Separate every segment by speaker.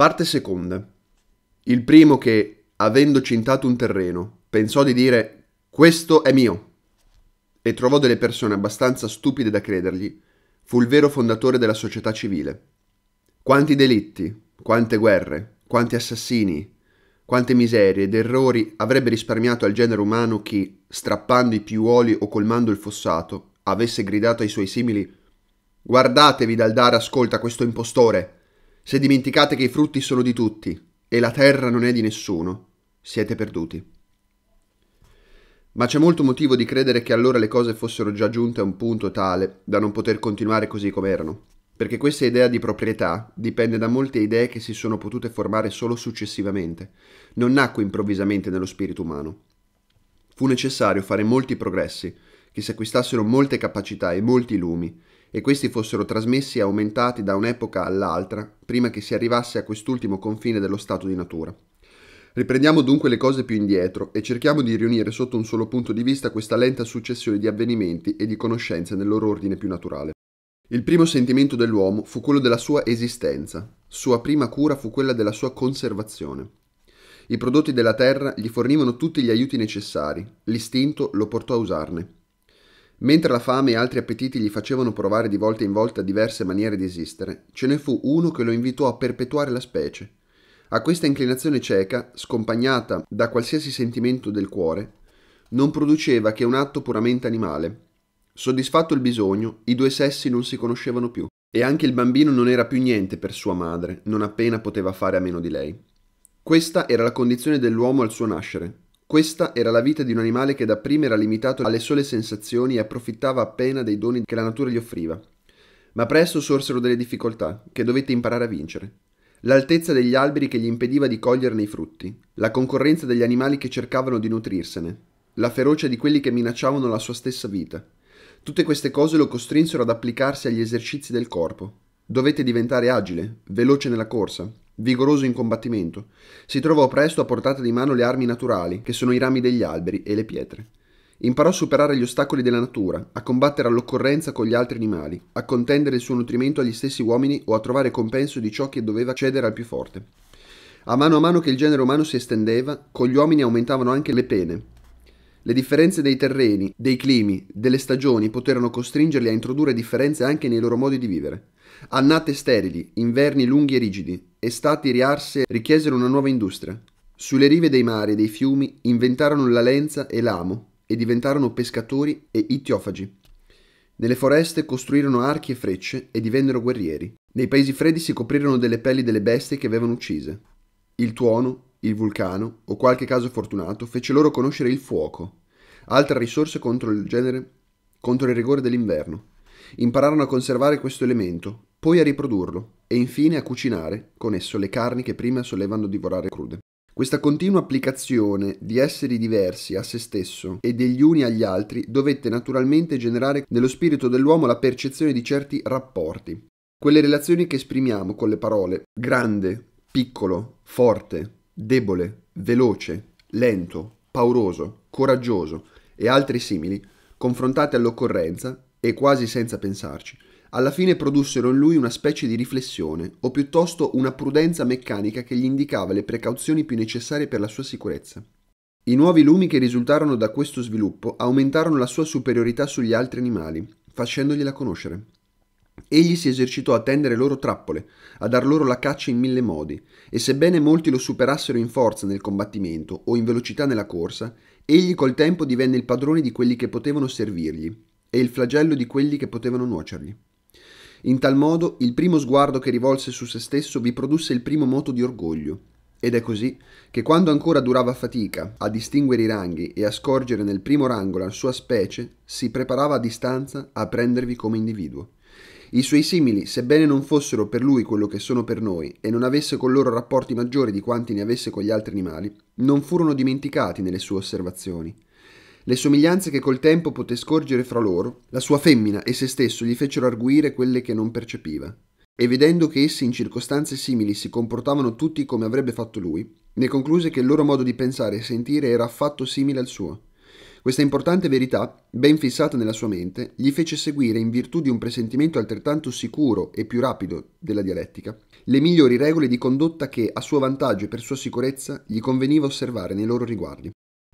Speaker 1: Parte seconda. Il primo che, avendo cintato un terreno, pensò di dire questo è mio e trovò delle persone abbastanza stupide da credergli, fu il vero fondatore della società civile. Quanti delitti, quante guerre, quanti assassini, quante miserie ed errori avrebbe risparmiato al genere umano chi, strappando i piuoli o colmando il fossato, avesse gridato ai suoi simili Guardatevi dal dare ascolto a questo impostore! Se dimenticate che i frutti sono di tutti e la terra non è di nessuno, siete perduti. Ma c'è molto motivo di credere che allora le cose fossero già giunte a un punto tale da non poter continuare così come erano, perché questa idea di proprietà dipende da molte idee che si sono potute formare solo successivamente, non nacque improvvisamente nello spirito umano. Fu necessario fare molti progressi, che si acquistassero molte capacità e molti lumi, e questi fossero trasmessi e aumentati da un'epoca all'altra prima che si arrivasse a quest'ultimo confine dello stato di natura. Riprendiamo dunque le cose più indietro e cerchiamo di riunire sotto un solo punto di vista questa lenta successione di avvenimenti e di conoscenze nel loro ordine più naturale. Il primo sentimento dell'uomo fu quello della sua esistenza, sua prima cura fu quella della sua conservazione. I prodotti della terra gli fornivano tutti gli aiuti necessari, l'istinto lo portò a usarne. Mentre la fame e altri appetiti gli facevano provare di volta in volta diverse maniere di esistere, ce ne fu uno che lo invitò a perpetuare la specie. A questa inclinazione cieca, scompagnata da qualsiasi sentimento del cuore, non produceva che un atto puramente animale. Soddisfatto il bisogno, i due sessi non si conoscevano più, e anche il bambino non era più niente per sua madre, non appena poteva fare a meno di lei. Questa era la condizione dell'uomo al suo nascere, questa era la vita di un animale che dapprima era limitato alle sole sensazioni e approfittava appena dei doni che la natura gli offriva. Ma presto sorsero delle difficoltà, che dovette imparare a vincere. L'altezza degli alberi che gli impediva di coglierne i frutti, la concorrenza degli animali che cercavano di nutrirsene, la ferocia di quelli che minacciavano la sua stessa vita. Tutte queste cose lo costrinsero ad applicarsi agli esercizi del corpo. Dovette diventare agile, veloce nella corsa, Vigoroso in combattimento, si trovò presto a portata di mano le armi naturali, che sono i rami degli alberi e le pietre. Imparò a superare gli ostacoli della natura, a combattere all'occorrenza con gli altri animali, a contendere il suo nutrimento agli stessi uomini o a trovare compenso di ciò che doveva cedere al più forte. A mano a mano che il genere umano si estendeva, con gli uomini aumentavano anche le pene. Le differenze dei terreni, dei climi, delle stagioni poterono costringerli a introdurre differenze anche nei loro modi di vivere. Annate sterili, inverni lunghi e rigidi, e stati riarse richiesero una nuova industria. Sulle rive dei mari e dei fiumi inventarono la lenza e l'amo e diventarono pescatori e ittiofagi. Nelle foreste costruirono archi e frecce e divennero guerrieri. Nei paesi freddi si coprirono delle pelli delle bestie che avevano uccise. Il tuono, il vulcano o qualche caso fortunato fece loro conoscere il fuoco, altra risorsa contro il genere, contro il rigore dell'inverno. Impararono a conservare questo elemento, poi a riprodurlo, e infine a cucinare con esso le carni che prima solevano divorare crude. Questa continua applicazione di esseri diversi a se stesso e degli uni agli altri dovette naturalmente generare nello spirito dell'uomo la percezione di certi rapporti. Quelle relazioni che esprimiamo con le parole grande, piccolo, forte, debole, veloce, lento, pauroso, coraggioso e altri simili, confrontate all'occorrenza e quasi senza pensarci, alla fine produssero in lui una specie di riflessione, o piuttosto una prudenza meccanica che gli indicava le precauzioni più necessarie per la sua sicurezza. I nuovi lumi che risultarono da questo sviluppo aumentarono la sua superiorità sugli altri animali, facendogliela conoscere. Egli si esercitò a tendere loro trappole, a dar loro la caccia in mille modi, e sebbene molti lo superassero in forza nel combattimento o in velocità nella corsa, egli col tempo divenne il padrone di quelli che potevano servirgli e il flagello di quelli che potevano nuocergli. In tal modo il primo sguardo che rivolse su se stesso vi produsse il primo moto di orgoglio. Ed è così che quando ancora durava fatica a distinguere i ranghi e a scorgere nel primo rango la sua specie, si preparava a distanza a prendervi come individuo. I suoi simili, sebbene non fossero per lui quello che sono per noi e non avesse con loro rapporti maggiori di quanti ne avesse con gli altri animali, non furono dimenticati nelle sue osservazioni le somiglianze che col tempo poté scorgere fra loro, la sua femmina e se stesso gli fecero arguire quelle che non percepiva. E vedendo che essi in circostanze simili si comportavano tutti come avrebbe fatto lui, ne concluse che il loro modo di pensare e sentire era affatto simile al suo. Questa importante verità, ben fissata nella sua mente, gli fece seguire, in virtù di un presentimento altrettanto sicuro e più rapido della dialettica, le migliori regole di condotta che, a suo vantaggio e per sua sicurezza, gli conveniva osservare nei loro riguardi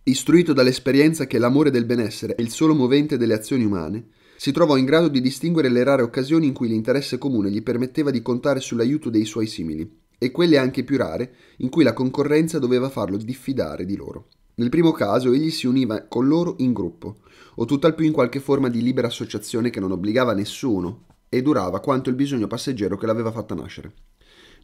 Speaker 1: istruito dall'esperienza che l'amore del benessere è il solo movente delle azioni umane, si trovò in grado di distinguere le rare occasioni in cui l'interesse comune gli permetteva di contare sull'aiuto dei suoi simili, e quelle anche più rare in cui la concorrenza doveva farlo diffidare di loro. Nel primo caso egli si univa con loro in gruppo, o tutt'al più in qualche forma di libera associazione che non obbligava nessuno e durava quanto il bisogno passeggero che l'aveva fatta nascere.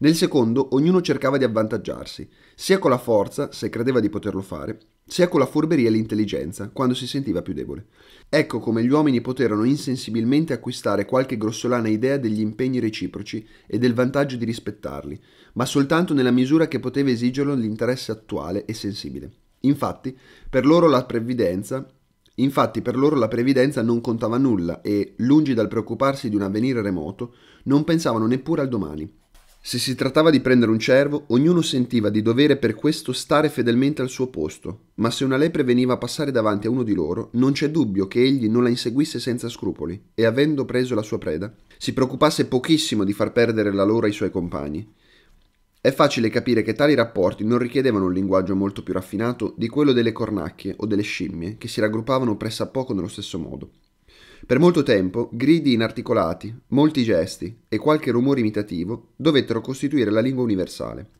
Speaker 1: Nel secondo ognuno cercava di avvantaggiarsi, sia con la forza, se credeva di poterlo fare, sia con la furberia e l'intelligenza, quando si sentiva più debole. Ecco come gli uomini poterono insensibilmente acquistare qualche grossolana idea degli impegni reciproci e del vantaggio di rispettarli, ma soltanto nella misura che poteva esigerlo l'interesse attuale e sensibile. Infatti, per loro la previdenza Infatti per loro la previdenza non contava nulla e, lungi dal preoccuparsi di un avvenire remoto, non pensavano neppure al domani, se si trattava di prendere un cervo, ognuno sentiva di dovere per questo stare fedelmente al suo posto, ma se una lepre veniva a passare davanti a uno di loro, non c'è dubbio che egli non la inseguisse senza scrupoli e, avendo preso la sua preda, si preoccupasse pochissimo di far perdere la loro ai suoi compagni. È facile capire che tali rapporti non richiedevano un linguaggio molto più raffinato di quello delle cornacchie o delle scimmie, che si raggruppavano pressappoco nello stesso modo, per molto tempo, gridi inarticolati, molti gesti e qualche rumore imitativo dovettero costituire la lingua universale.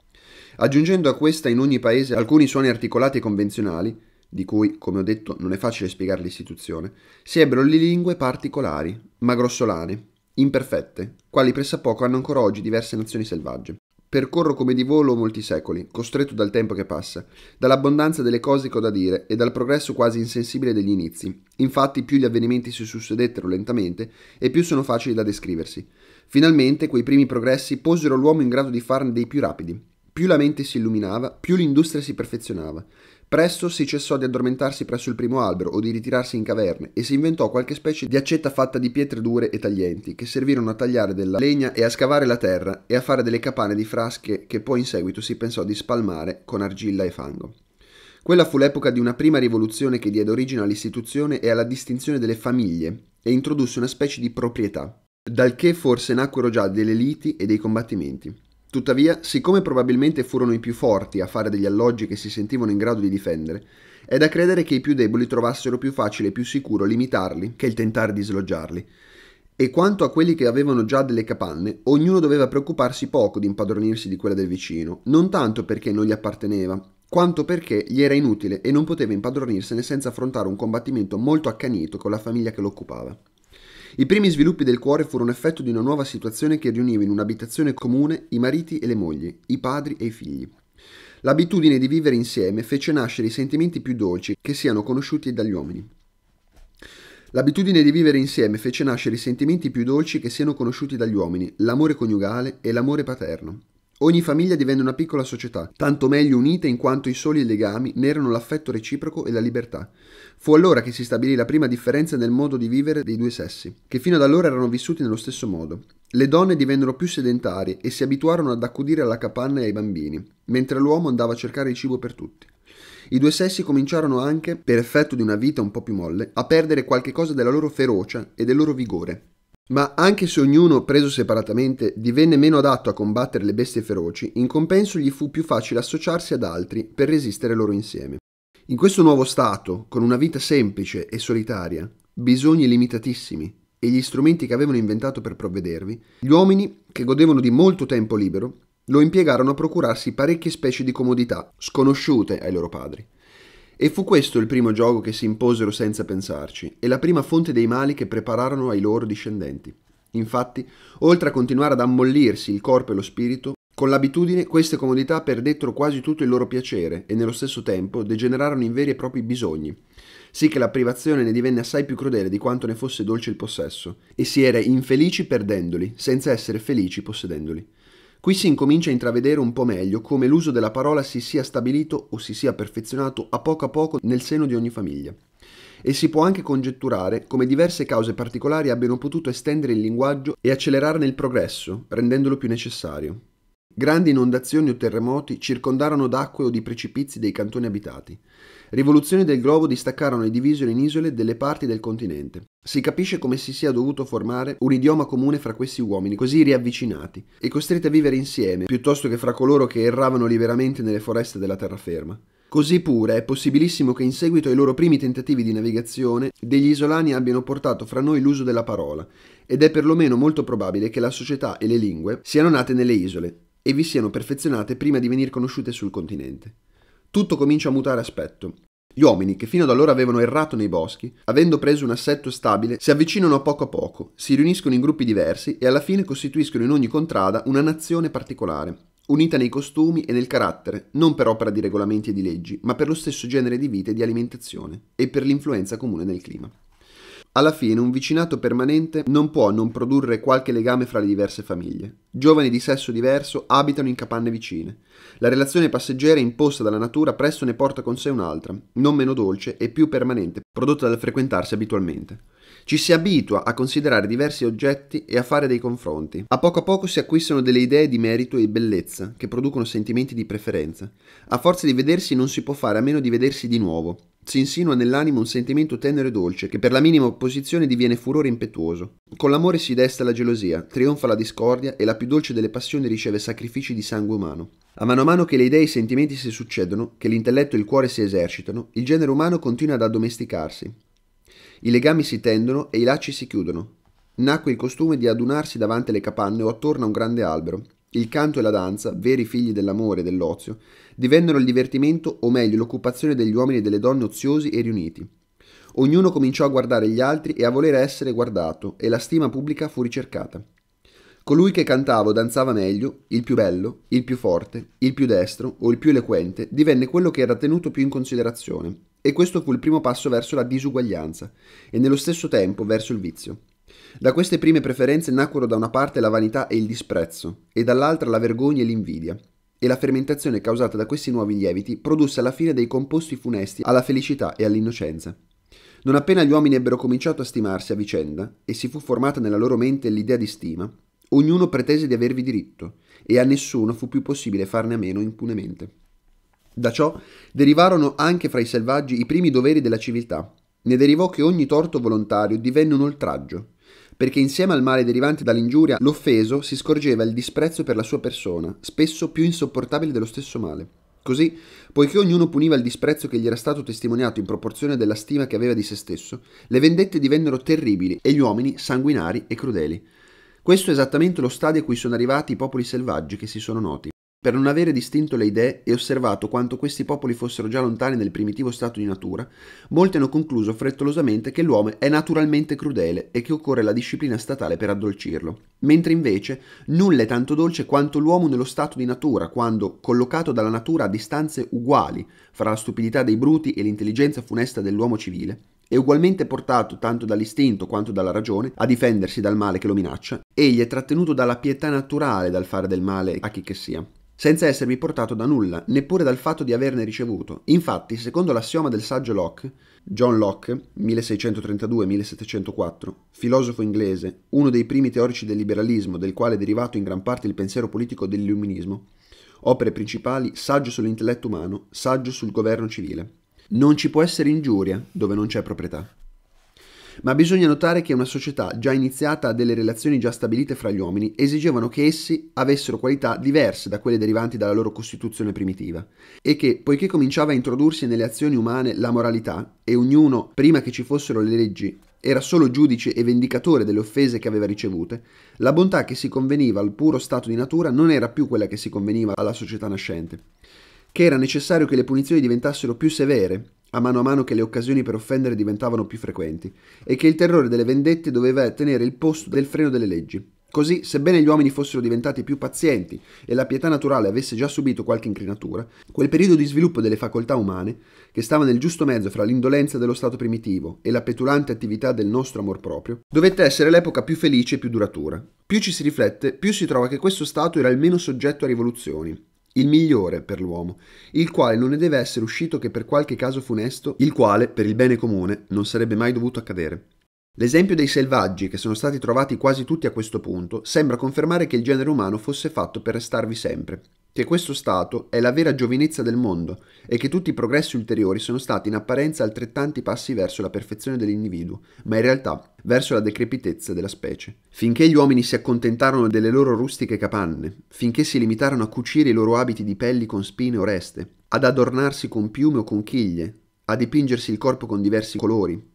Speaker 1: Aggiungendo a questa in ogni paese alcuni suoni articolati e convenzionali, di cui, come ho detto, non è facile spiegare l'istituzione, si ebbero le lingue particolari, ma grossolane, imperfette, quali pressappoco hanno ancora oggi diverse nazioni selvagge. Percorro come di volo molti secoli, costretto dal tempo che passa, dall'abbondanza delle cose che ho da dire e dal progresso quasi insensibile degli inizi. Infatti, più gli avvenimenti si sussedettero lentamente e più sono facili da descriversi. Finalmente, quei primi progressi posero l'uomo in grado di farne dei più rapidi. Più la mente si illuminava, più l'industria si perfezionava. Presto si cessò di addormentarsi presso il primo albero o di ritirarsi in caverne e si inventò qualche specie di accetta fatta di pietre dure e taglienti che servirono a tagliare della legna e a scavare la terra e a fare delle capane di frasche che poi in seguito si pensò di spalmare con argilla e fango. Quella fu l'epoca di una prima rivoluzione che diede origine all'istituzione e alla distinzione delle famiglie e introdusse una specie di proprietà, dal che forse nacquero già delle liti e dei combattimenti. Tuttavia, siccome probabilmente furono i più forti a fare degli alloggi che si sentivano in grado di difendere, è da credere che i più deboli trovassero più facile e più sicuro limitarli che il tentare di sloggiarli. E quanto a quelli che avevano già delle capanne, ognuno doveva preoccuparsi poco di impadronirsi di quella del vicino, non tanto perché non gli apparteneva, quanto perché gli era inutile e non poteva impadronirsene senza affrontare un combattimento molto accanito con la famiglia che lo occupava. I primi sviluppi del cuore furono effetto di una nuova situazione che riuniva in un'abitazione comune i mariti e le mogli, i padri e i figli. L'abitudine di vivere insieme fece nascere i sentimenti più dolci che siano conosciuti dagli uomini. L'abitudine di vivere insieme fece nascere i sentimenti più dolci che siano conosciuti dagli uomini, l'amore coniugale e l'amore paterno. Ogni famiglia divenne una piccola società, tanto meglio unita in quanto i soli legami ne erano l'affetto reciproco e la libertà. Fu allora che si stabilì la prima differenza nel modo di vivere dei due sessi, che fino ad allora erano vissuti nello stesso modo. Le donne divennero più sedentarie e si abituarono ad accudire alla capanna e ai bambini, mentre l'uomo andava a cercare il cibo per tutti. I due sessi cominciarono anche, per effetto di una vita un po' più molle, a perdere qualche cosa della loro ferocia e del loro vigore. Ma anche se ognuno, preso separatamente, divenne meno adatto a combattere le bestie feroci, in compenso gli fu più facile associarsi ad altri per resistere loro insieme. In questo nuovo stato, con una vita semplice e solitaria, bisogni limitatissimi e gli strumenti che avevano inventato per provvedervi, gli uomini, che godevano di molto tempo libero, lo impiegarono a procurarsi parecchie specie di comodità, sconosciute ai loro padri. E fu questo il primo gioco che si imposero senza pensarci, e la prima fonte dei mali che prepararono ai loro discendenti. Infatti, oltre a continuare ad ammollirsi il corpo e lo spirito, con l'abitudine queste comodità perdettero quasi tutto il loro piacere e nello stesso tempo degenerarono in veri e propri bisogni, sì che la privazione ne divenne assai più crudele di quanto ne fosse dolce il possesso, e si era infelici perdendoli, senza essere felici possedendoli. Qui si incomincia a intravedere un po' meglio come l'uso della parola si sia stabilito o si sia perfezionato a poco a poco nel seno di ogni famiglia. E si può anche congetturare come diverse cause particolari abbiano potuto estendere il linguaggio e accelerarne il progresso, rendendolo più necessario. Grandi inondazioni o terremoti circondarono d'acque o di precipizi dei cantoni abitati rivoluzioni del globo distaccarono e divisero in isole delle parti del continente. Si capisce come si sia dovuto formare un idioma comune fra questi uomini così riavvicinati e costretti a vivere insieme piuttosto che fra coloro che erravano liberamente nelle foreste della terraferma. Così pure è possibilissimo che in seguito ai loro primi tentativi di navigazione degli isolani abbiano portato fra noi l'uso della parola, ed è perlomeno molto probabile che la società e le lingue siano nate nelle isole e vi siano perfezionate prima di venir conosciute sul continente tutto comincia a mutare aspetto. Gli uomini, che fino ad allora avevano errato nei boschi, avendo preso un assetto stabile, si avvicinano a poco a poco, si riuniscono in gruppi diversi e alla fine costituiscono in ogni contrada una nazione particolare, unita nei costumi e nel carattere, non per opera di regolamenti e di leggi, ma per lo stesso genere di vita e di alimentazione e per l'influenza comune nel clima. Alla fine un vicinato permanente non può non produrre qualche legame fra le diverse famiglie. Giovani di sesso diverso abitano in capanne vicine. La relazione passeggera imposta dalla natura presto ne porta con sé un'altra, non meno dolce e più permanente, prodotta dal frequentarsi abitualmente. Ci si abitua a considerare diversi oggetti e a fare dei confronti. A poco a poco si acquistano delle idee di merito e bellezza, che producono sentimenti di preferenza. A forza di vedersi non si può fare a meno di vedersi di nuovo, si insinua nell'animo un sentimento tenero e dolce, che per la minima opposizione diviene furore impetuoso. Con l'amore si desta la gelosia, trionfa la discordia e la più dolce delle passioni riceve sacrifici di sangue umano. A mano a mano che le idee e i sentimenti si succedono, che l'intelletto e il cuore si esercitano, il genere umano continua ad addomesticarsi. I legami si tendono e i lacci si chiudono. Nacque il costume di adunarsi davanti alle capanne o attorno a un grande albero. Il canto e la danza, veri figli dell'amore e dell'ozio, divennero il divertimento o meglio l'occupazione degli uomini e delle donne oziosi e riuniti. Ognuno cominciò a guardare gli altri e a volere essere guardato, e la stima pubblica fu ricercata. Colui che cantava o danzava meglio, il più bello, il più forte, il più destro o il più eloquente, divenne quello che era tenuto più in considerazione, e questo fu il primo passo verso la disuguaglianza, e nello stesso tempo verso il vizio. Da queste prime preferenze nacquero da una parte la vanità e il disprezzo, e dall'altra la vergogna e l'invidia, e la fermentazione causata da questi nuovi lieviti produsse alla fine dei composti funesti alla felicità e all'innocenza. Non appena gli uomini ebbero cominciato a stimarsi a vicenda e si fu formata nella loro mente l'idea di stima, ognuno pretese di avervi diritto e a nessuno fu più possibile farne a meno impunemente. Da ciò derivarono anche fra i selvaggi i primi doveri della civiltà. Ne derivò che ogni torto volontario divenne un oltraggio perché insieme al male derivante dall'ingiuria, l'offeso si scorgeva il disprezzo per la sua persona, spesso più insopportabile dello stesso male. Così, poiché ognuno puniva il disprezzo che gli era stato testimoniato in proporzione della stima che aveva di se stesso, le vendette divennero terribili e gli uomini sanguinari e crudeli. Questo è esattamente lo stadio a cui sono arrivati i popoli selvaggi che si sono noti per non avere distinto le idee e osservato quanto questi popoli fossero già lontani nel primitivo stato di natura, molti hanno concluso frettolosamente che l'uomo è naturalmente crudele e che occorre la disciplina statale per addolcirlo, mentre invece nulla è tanto dolce quanto l'uomo nello stato di natura, quando, collocato dalla natura a distanze uguali fra la stupidità dei bruti e l'intelligenza funesta dell'uomo civile, è ugualmente portato tanto dall'istinto quanto dalla ragione a difendersi dal male che lo minaccia, egli è trattenuto dalla pietà naturale dal fare del male a chi che sia senza essermi portato da nulla, neppure dal fatto di averne ricevuto. Infatti, secondo l'assioma del saggio Locke, John Locke, 1632-1704, filosofo inglese, uno dei primi teorici del liberalismo, del quale è derivato in gran parte il pensiero politico dell'illuminismo, opere principali Saggio sull'intelletto umano, Saggio sul governo civile. Non ci può essere ingiuria dove non c'è proprietà ma bisogna notare che una società già iniziata a delle relazioni già stabilite fra gli uomini esigevano che essi avessero qualità diverse da quelle derivanti dalla loro costituzione primitiva e che, poiché cominciava a introdursi nelle azioni umane la moralità e ognuno, prima che ci fossero le leggi, era solo giudice e vendicatore delle offese che aveva ricevute, la bontà che si conveniva al puro stato di natura non era più quella che si conveniva alla società nascente, che era necessario che le punizioni diventassero più severe a mano a mano che le occasioni per offendere diventavano più frequenti, e che il terrore delle vendette doveva tenere il posto del freno delle leggi. Così, sebbene gli uomini fossero diventati più pazienti e la pietà naturale avesse già subito qualche incrinatura, quel periodo di sviluppo delle facoltà umane, che stava nel giusto mezzo fra l'indolenza dello stato primitivo e la petulante attività del nostro amor proprio, dovette essere l'epoca più felice e più duratura. Più ci si riflette, più si trova che questo stato era il meno soggetto a rivoluzioni, il migliore per l'uomo, il quale non ne deve essere uscito che per qualche caso funesto, il quale, per il bene comune, non sarebbe mai dovuto accadere. L'esempio dei selvaggi, che sono stati trovati quasi tutti a questo punto, sembra confermare che il genere umano fosse fatto per restarvi sempre, che questo stato è la vera giovinezza del mondo e che tutti i progressi ulteriori sono stati in apparenza altrettanti passi verso la perfezione dell'individuo, ma in realtà verso la decrepitezza della specie. Finché gli uomini si accontentarono delle loro rustiche capanne, finché si limitarono a cucire i loro abiti di pelli con spine o reste, ad adornarsi con piume o conchiglie, a dipingersi il corpo con diversi colori,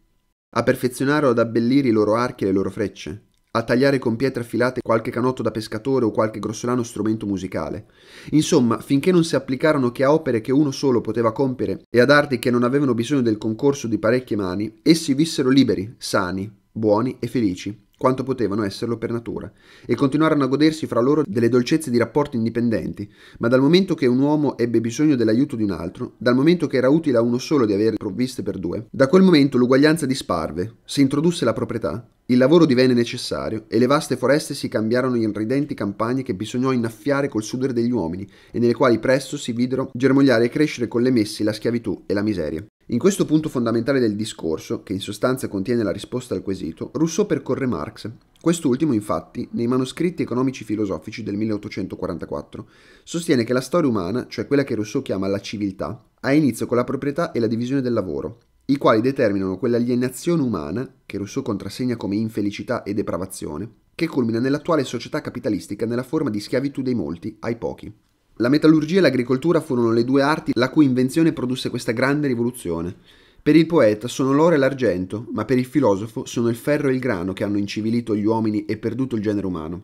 Speaker 1: a perfezionare o ad abbellire i loro archi e le loro frecce, a tagliare con pietre affilate qualche canotto da pescatore o qualche grossolano strumento musicale. Insomma, finché non si applicarono che a opere che uno solo poteva compiere e ad arti che non avevano bisogno del concorso di parecchie mani, essi vissero liberi, sani, buoni e felici, quanto potevano esserlo per natura, e continuarono a godersi fra loro delle dolcezze di rapporti indipendenti, ma dal momento che un uomo ebbe bisogno dell'aiuto di un altro, dal momento che era utile a uno solo di avere provviste per due, da quel momento l'uguaglianza disparve, si introdusse la proprietà, il lavoro divenne necessario e le vaste foreste si cambiarono in ridenti campagne che bisognò innaffiare col sudore degli uomini e nelle quali presto si videro germogliare e crescere con le messi la schiavitù e la miseria. In questo punto fondamentale del discorso, che in sostanza contiene la risposta al quesito, Rousseau percorre Marx. Quest'ultimo, infatti, nei manoscritti economici filosofici del 1844, sostiene che la storia umana, cioè quella che Rousseau chiama la civiltà, ha inizio con la proprietà e la divisione del lavoro, i quali determinano quell'alienazione umana, che Rousseau contrassegna come infelicità e depravazione, che culmina nell'attuale società capitalistica nella forma di schiavitù dei molti ai pochi. La metallurgia e l'agricoltura furono le due arti la cui invenzione produsse questa grande rivoluzione. Per il poeta sono l'oro e l'argento, ma per il filosofo sono il ferro e il grano che hanno incivilito gli uomini e perduto il genere umano.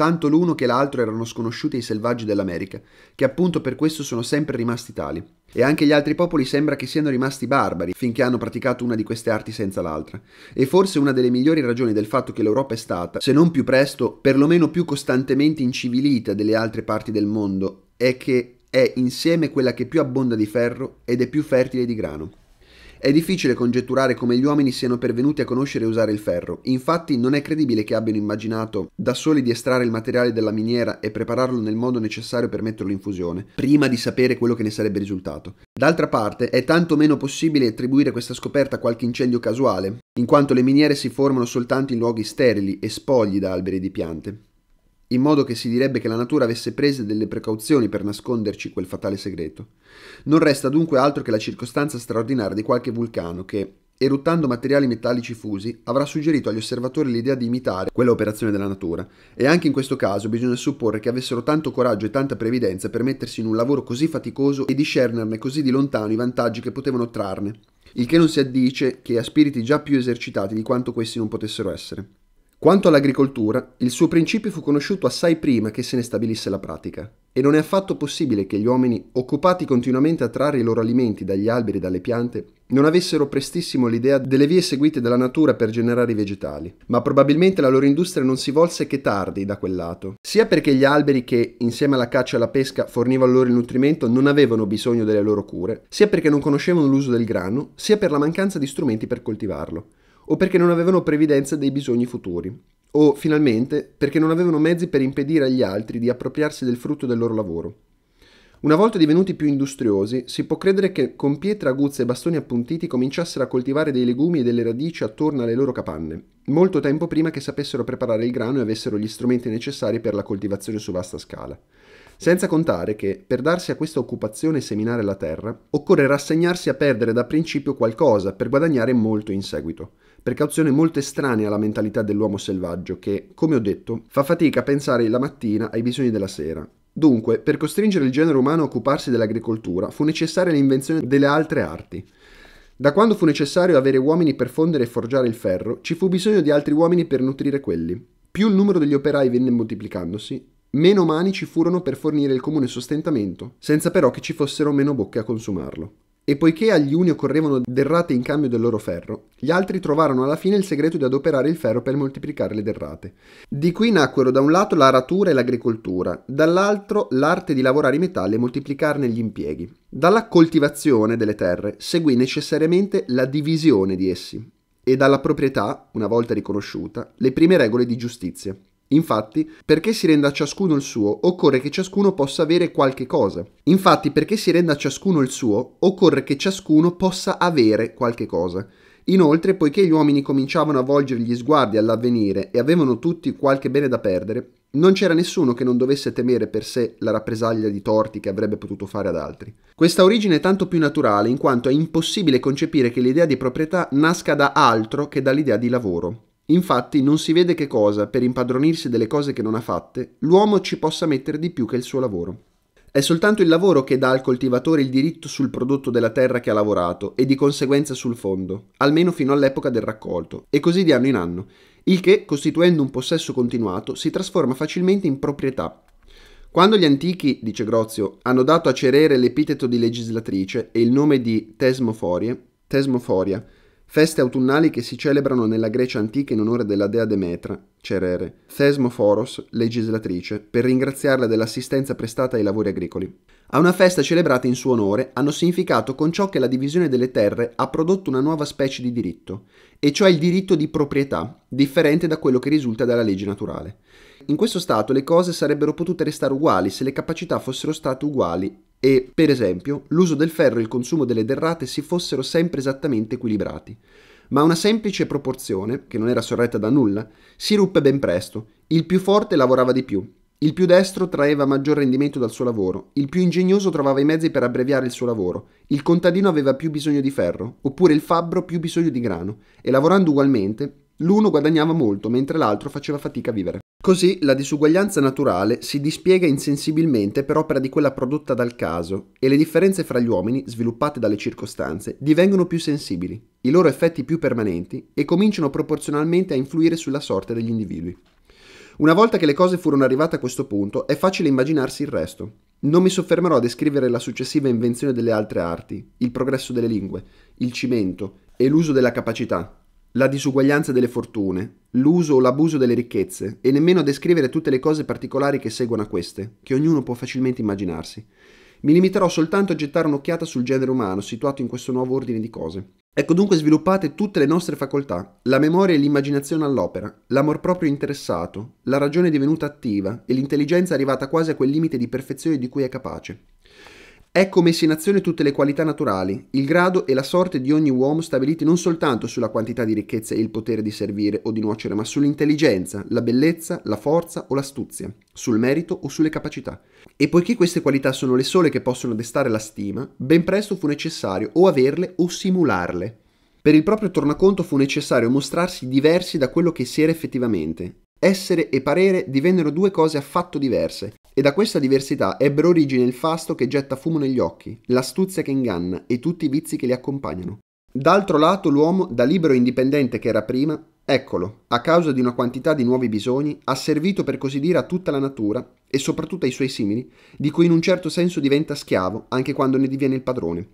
Speaker 1: Tanto l'uno che l'altro erano sconosciuti ai selvaggi dell'America, che appunto per questo sono sempre rimasti tali. E anche gli altri popoli sembra che siano rimasti barbari, finché hanno praticato una di queste arti senza l'altra. E forse una delle migliori ragioni del fatto che l'Europa è stata, se non più presto, perlomeno più costantemente incivilita delle altre parti del mondo, è che è insieme quella che più abbonda di ferro ed è più fertile di grano. È difficile congetturare come gli uomini siano pervenuti a conoscere e usare il ferro, infatti non è credibile che abbiano immaginato da soli di estrarre il materiale dalla miniera e prepararlo nel modo necessario per metterlo in fusione, prima di sapere quello che ne sarebbe risultato. D'altra parte, è tanto meno possibile attribuire questa scoperta a qualche incendio casuale, in quanto le miniere si formano soltanto in luoghi sterili e spogli da alberi di piante in modo che si direbbe che la natura avesse prese delle precauzioni per nasconderci quel fatale segreto. Non resta dunque altro che la circostanza straordinaria di qualche vulcano che, eruttando materiali metallici fusi, avrà suggerito agli osservatori l'idea di imitare quella operazione della natura, e anche in questo caso bisogna supporre che avessero tanto coraggio e tanta previdenza per mettersi in un lavoro così faticoso e discernerne così di lontano i vantaggi che potevano trarne, il che non si addice che a spiriti già più esercitati di quanto questi non potessero essere. Quanto all'agricoltura, il suo principio fu conosciuto assai prima che se ne stabilisse la pratica, e non è affatto possibile che gli uomini, occupati continuamente a trarre i loro alimenti dagli alberi e dalle piante, non avessero prestissimo l'idea delle vie seguite dalla natura per generare i vegetali, ma probabilmente la loro industria non si volse che tardi da quel lato, sia perché gli alberi che, insieme alla caccia e alla pesca, fornivano loro il nutrimento non avevano bisogno delle loro cure, sia perché non conoscevano l'uso del grano, sia per la mancanza di strumenti per coltivarlo o perché non avevano previdenza dei bisogni futuri, o finalmente perché non avevano mezzi per impedire agli altri di appropriarsi del frutto del loro lavoro. Una volta divenuti più industriosi, si può credere che con pietre aguzze e bastoni appuntiti cominciassero a coltivare dei legumi e delle radici attorno alle loro capanne, molto tempo prima che sapessero preparare il grano e avessero gli strumenti necessari per la coltivazione su vasta scala. Senza contare che, per darsi a questa occupazione e seminare la terra, occorre rassegnarsi a perdere da principio qualcosa per guadagnare molto in seguito precauzione molto estranea alla mentalità dell'uomo selvaggio che, come ho detto, fa fatica a pensare la mattina ai bisogni della sera. Dunque, per costringere il genere umano a occuparsi dell'agricoltura fu necessaria l'invenzione delle altre arti. Da quando fu necessario avere uomini per fondere e forgiare il ferro, ci fu bisogno di altri uomini per nutrire quelli. Più il numero degli operai venne moltiplicandosi, meno mani ci furono per fornire il comune sostentamento, senza però che ci fossero meno bocche a consumarlo e poiché agli uni occorrevano derrate in cambio del loro ferro, gli altri trovarono alla fine il segreto di adoperare il ferro per moltiplicare le derrate. Di qui nacquero da un lato la ratura e l'agricoltura, dall'altro l'arte di lavorare i metalli e moltiplicarne gli impieghi. Dalla coltivazione delle terre seguì necessariamente la divisione di essi e dalla proprietà, una volta riconosciuta, le prime regole di giustizia. Infatti, perché si renda a ciascuno il suo, occorre che ciascuno possa avere qualche cosa. Infatti, perché si renda a ciascuno il suo, occorre che ciascuno possa avere qualche cosa. Inoltre, poiché gli uomini cominciavano a volgere gli sguardi all'avvenire e avevano tutti qualche bene da perdere, non c'era nessuno che non dovesse temere per sé la rappresaglia di torti che avrebbe potuto fare ad altri. Questa origine è tanto più naturale in quanto è impossibile concepire che l'idea di proprietà nasca da altro che dall'idea di lavoro, Infatti non si vede che cosa, per impadronirsi delle cose che non ha fatte, l'uomo ci possa mettere di più che il suo lavoro. È soltanto il lavoro che dà al coltivatore il diritto sul prodotto della terra che ha lavorato e di conseguenza sul fondo, almeno fino all'epoca del raccolto, e così di anno in anno, il che, costituendo un possesso continuato, si trasforma facilmente in proprietà. Quando gli antichi, dice Grozio, hanno dato a Cerere l'epiteto di legislatrice e il nome di Tesmoforie, Tesmoforia, feste autunnali che si celebrano nella Grecia antica in onore della dea Demetra, Cerere, Thesmoforos, legislatrice, per ringraziarla dell'assistenza prestata ai lavori agricoli. A una festa celebrata in suo onore hanno significato con ciò che la divisione delle terre ha prodotto una nuova specie di diritto, e cioè il diritto di proprietà, differente da quello che risulta dalla legge naturale. In questo stato le cose sarebbero potute restare uguali se le capacità fossero state uguali e, per esempio, l'uso del ferro e il consumo delle derrate si fossero sempre esattamente equilibrati. Ma una semplice proporzione, che non era sorretta da nulla, si ruppe ben presto. Il più forte lavorava di più, il più destro traeva maggior rendimento dal suo lavoro, il più ingegnoso trovava i mezzi per abbreviare il suo lavoro, il contadino aveva più bisogno di ferro, oppure il fabbro più bisogno di grano, e lavorando ugualmente, l'uno guadagnava molto mentre l'altro faceva fatica a vivere. Così la disuguaglianza naturale si dispiega insensibilmente per opera di quella prodotta dal caso e le differenze fra gli uomini, sviluppate dalle circostanze, divengono più sensibili, i loro effetti più permanenti e cominciano proporzionalmente a influire sulla sorte degli individui. Una volta che le cose furono arrivate a questo punto, è facile immaginarsi il resto. Non mi soffermerò a descrivere la successiva invenzione delle altre arti, il progresso delle lingue, il cimento e l'uso della capacità, la disuguaglianza delle fortune, l'uso o l'abuso delle ricchezze e nemmeno a descrivere tutte le cose particolari che seguono a queste, che ognuno può facilmente immaginarsi. Mi limiterò soltanto a gettare un'occhiata sul genere umano situato in questo nuovo ordine di cose. Ecco dunque sviluppate tutte le nostre facoltà, la memoria e l'immaginazione all'opera, l'amor proprio interessato, la ragione divenuta attiva e l'intelligenza arrivata quasi a quel limite di perfezione di cui è capace. Ecco messe in azione tutte le qualità naturali, il grado e la sorte di ogni uomo stabiliti non soltanto sulla quantità di ricchezza e il potere di servire o di nuocere, ma sull'intelligenza, la bellezza, la forza o l'astuzia, sul merito o sulle capacità. E poiché queste qualità sono le sole che possono destare la stima, ben presto fu necessario o averle o simularle. Per il proprio tornaconto fu necessario mostrarsi diversi da quello che si era effettivamente, essere e parere divennero due cose affatto diverse, e da questa diversità ebbero origine il fasto che getta fumo negli occhi, l'astuzia che inganna e tutti i vizi che li accompagnano. D'altro lato l'uomo, da libero e indipendente che era prima, eccolo, a causa di una quantità di nuovi bisogni, ha servito per così dire a tutta la natura e soprattutto ai suoi simili, di cui in un certo senso diventa schiavo anche quando ne diviene il padrone.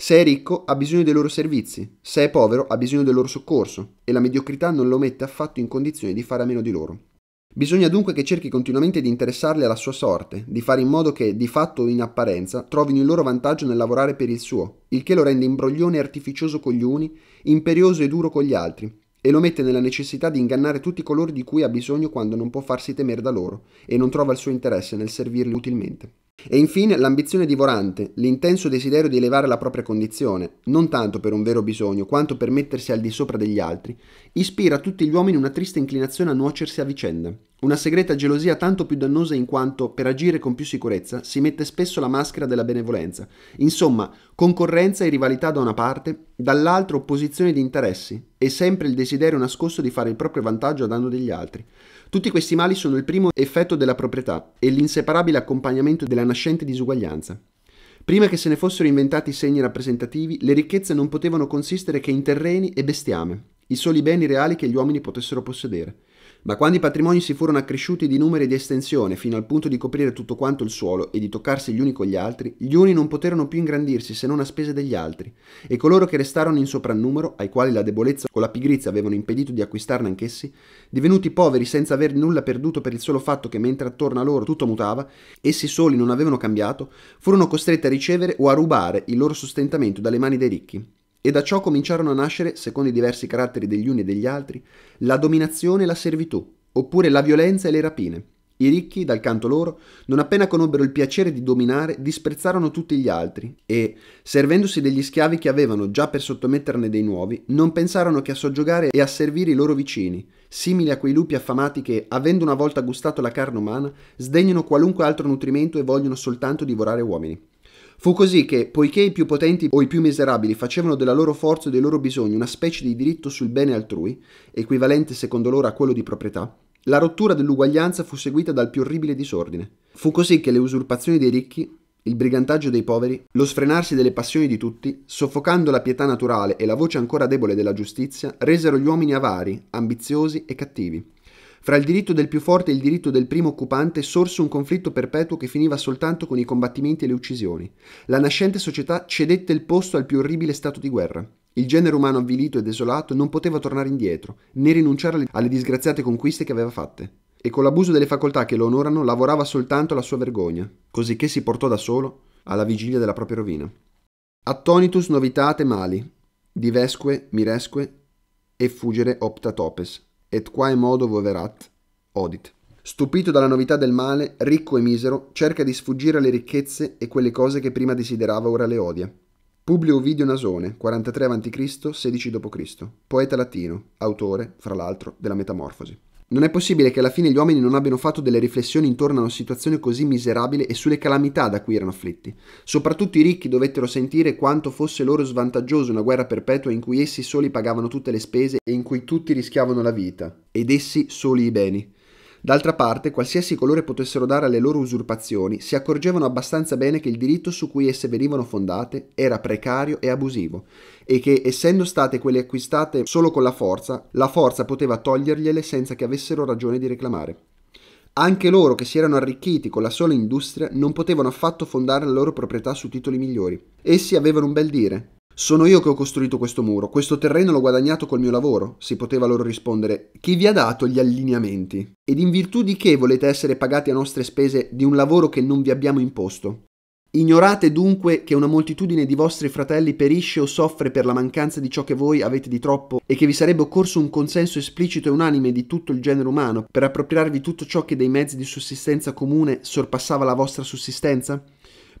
Speaker 1: Se è ricco ha bisogno dei loro servizi, se è povero ha bisogno del loro soccorso e la mediocrità non lo mette affatto in condizione di fare a meno di loro. Bisogna dunque che cerchi continuamente di interessarli alla sua sorte, di fare in modo che, di fatto o in apparenza, trovino il loro vantaggio nel lavorare per il suo, il che lo rende imbroglione e artificioso con gli uni, imperioso e duro con gli altri, e lo mette nella necessità di ingannare tutti coloro di cui ha bisogno quando non può farsi temere da loro e non trova il suo interesse nel servirli utilmente. E infine l'ambizione divorante, l'intenso desiderio di elevare la propria condizione, non tanto per un vero bisogno quanto per mettersi al di sopra degli altri, ispira a tutti gli uomini una triste inclinazione a nuocersi a vicenda, una segreta gelosia tanto più dannosa in quanto, per agire con più sicurezza, si mette spesso la maschera della benevolenza. Insomma, concorrenza e rivalità da una parte, dall'altra opposizione di interessi e sempre il desiderio nascosto di fare il proprio vantaggio a danno degli altri. Tutti questi mali sono il primo effetto della proprietà e l'inseparabile accompagnamento della nascente disuguaglianza. Prima che se ne fossero inventati segni rappresentativi, le ricchezze non potevano consistere che in terreni e bestiame, i soli beni reali che gli uomini potessero possedere. Ma quando i patrimoni si furono accresciuti di numero e di estensione fino al punto di coprire tutto quanto il suolo e di toccarsi gli uni con gli altri, gli uni non poterono più ingrandirsi se non a spese degli altri, e coloro che restarono in soprannumero, ai quali la debolezza o la pigrizia avevano impedito di acquistarne anch'essi, divenuti poveri senza aver nulla perduto per il solo fatto che mentre attorno a loro tutto mutava, essi soli non avevano cambiato, furono costretti a ricevere o a rubare il loro sostentamento dalle mani dei ricchi, e da ciò cominciarono a nascere, secondo i diversi caratteri degli uni e degli altri, la dominazione e la servitù, oppure la violenza e le rapine. I ricchi, dal canto loro, non appena conobbero il piacere di dominare, disprezzarono tutti gli altri e, servendosi degli schiavi che avevano già per sottometterne dei nuovi, non pensarono che a soggiogare e a servire i loro vicini, simili a quei lupi affamati che, avendo una volta gustato la carne umana, sdegnano qualunque altro nutrimento e vogliono soltanto divorare uomini. Fu così che, poiché i più potenti o i più miserabili facevano della loro forza e dei loro bisogni una specie di diritto sul bene altrui, equivalente secondo loro a quello di proprietà, la rottura dell'uguaglianza fu seguita dal più orribile disordine. Fu così che le usurpazioni dei ricchi, il brigantaggio dei poveri, lo sfrenarsi delle passioni di tutti, soffocando la pietà naturale e la voce ancora debole della giustizia, resero gli uomini avari, ambiziosi e cattivi. Fra il diritto del più forte e il diritto del primo occupante sorse un conflitto perpetuo che finiva soltanto con i combattimenti e le uccisioni. La nascente società cedette il posto al più orribile stato di guerra. Il genere umano avvilito e desolato non poteva tornare indietro, né rinunciare alle disgraziate conquiste che aveva fatte. E con l'abuso delle facoltà che lo onorano lavorava soltanto alla sua vergogna, cosicché si portò da solo alla vigilia della propria rovina. Attonitus novitate mali, divesque miresque e fugere opta topes et quae modo voverat, odit. Stupito dalla novità del male, ricco e misero, cerca di sfuggire alle ricchezze e quelle cose che prima desiderava ora le odia. Publio Ovidio Nasone, 43 a.C., 16 d.C., poeta latino, autore, fra l'altro, della Metamorfosi. Non è possibile che alla fine gli uomini non abbiano fatto delle riflessioni intorno a una situazione così miserabile e sulle calamità da cui erano afflitti. Soprattutto i ricchi dovettero sentire quanto fosse loro svantaggioso una guerra perpetua in cui essi soli pagavano tutte le spese e in cui tutti rischiavano la vita, ed essi soli i beni. D'altra parte, qualsiasi colore potessero dare alle loro usurpazioni, si accorgevano abbastanza bene che il diritto su cui esse venivano fondate era precario e abusivo, e che essendo state quelle acquistate solo con la forza, la forza poteva togliergliele senza che avessero ragione di reclamare. Anche loro che si erano arricchiti con la sola industria non potevano affatto fondare la loro proprietà su titoli migliori. Essi avevano un bel dire. Sono io che ho costruito questo muro, questo terreno l'ho guadagnato col mio lavoro, si poteva loro rispondere. Chi vi ha dato gli allineamenti? Ed in virtù di che volete essere pagati a nostre spese di un lavoro che non vi abbiamo imposto? Ignorate dunque che una moltitudine di vostri fratelli perisce o soffre per la mancanza di ciò che voi avete di troppo e che vi sarebbe occorso un consenso esplicito e unanime di tutto il genere umano per appropriarvi tutto ciò che dei mezzi di sussistenza comune sorpassava la vostra sussistenza?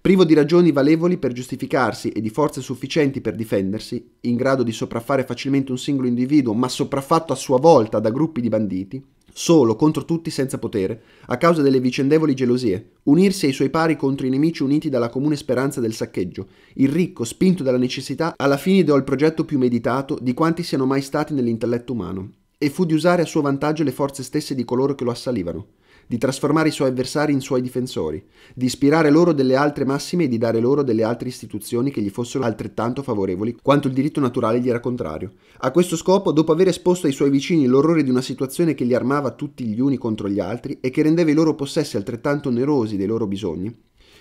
Speaker 1: Privo di ragioni valevoli per giustificarsi e di forze sufficienti per difendersi, in grado di sopraffare facilmente un singolo individuo, ma sopraffatto a sua volta da gruppi di banditi, solo, contro tutti, senza potere, a causa delle vicendevoli gelosie, unirsi ai suoi pari contro i nemici uniti dalla comune speranza del saccheggio. Il ricco, spinto dalla necessità, alla fine ideò il progetto più meditato di quanti siano mai stati nell'intelletto umano, e fu di usare a suo vantaggio le forze stesse di coloro che lo assalivano di trasformare i suoi avversari in suoi difensori, di ispirare loro delle altre massime e di dare loro delle altre istituzioni che gli fossero altrettanto favorevoli quanto il diritto naturale gli era contrario. A questo scopo, dopo aver esposto ai suoi vicini l'orrore di una situazione che li armava tutti gli uni contro gli altri e che rendeva i loro possessi altrettanto onerosi dei loro bisogni,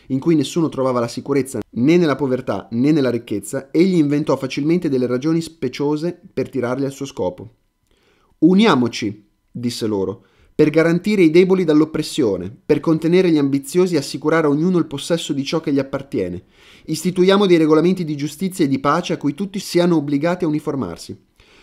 Speaker 1: in cui nessuno trovava la sicurezza né nella povertà né nella ricchezza, egli inventò facilmente delle ragioni speciose per tirarli al suo scopo. Uniamoci, disse loro, per garantire i deboli dall'oppressione, per contenere gli ambiziosi e assicurare a ognuno il possesso di ciò che gli appartiene. Istituiamo dei regolamenti di giustizia e di pace a cui tutti siano obbligati a uniformarsi,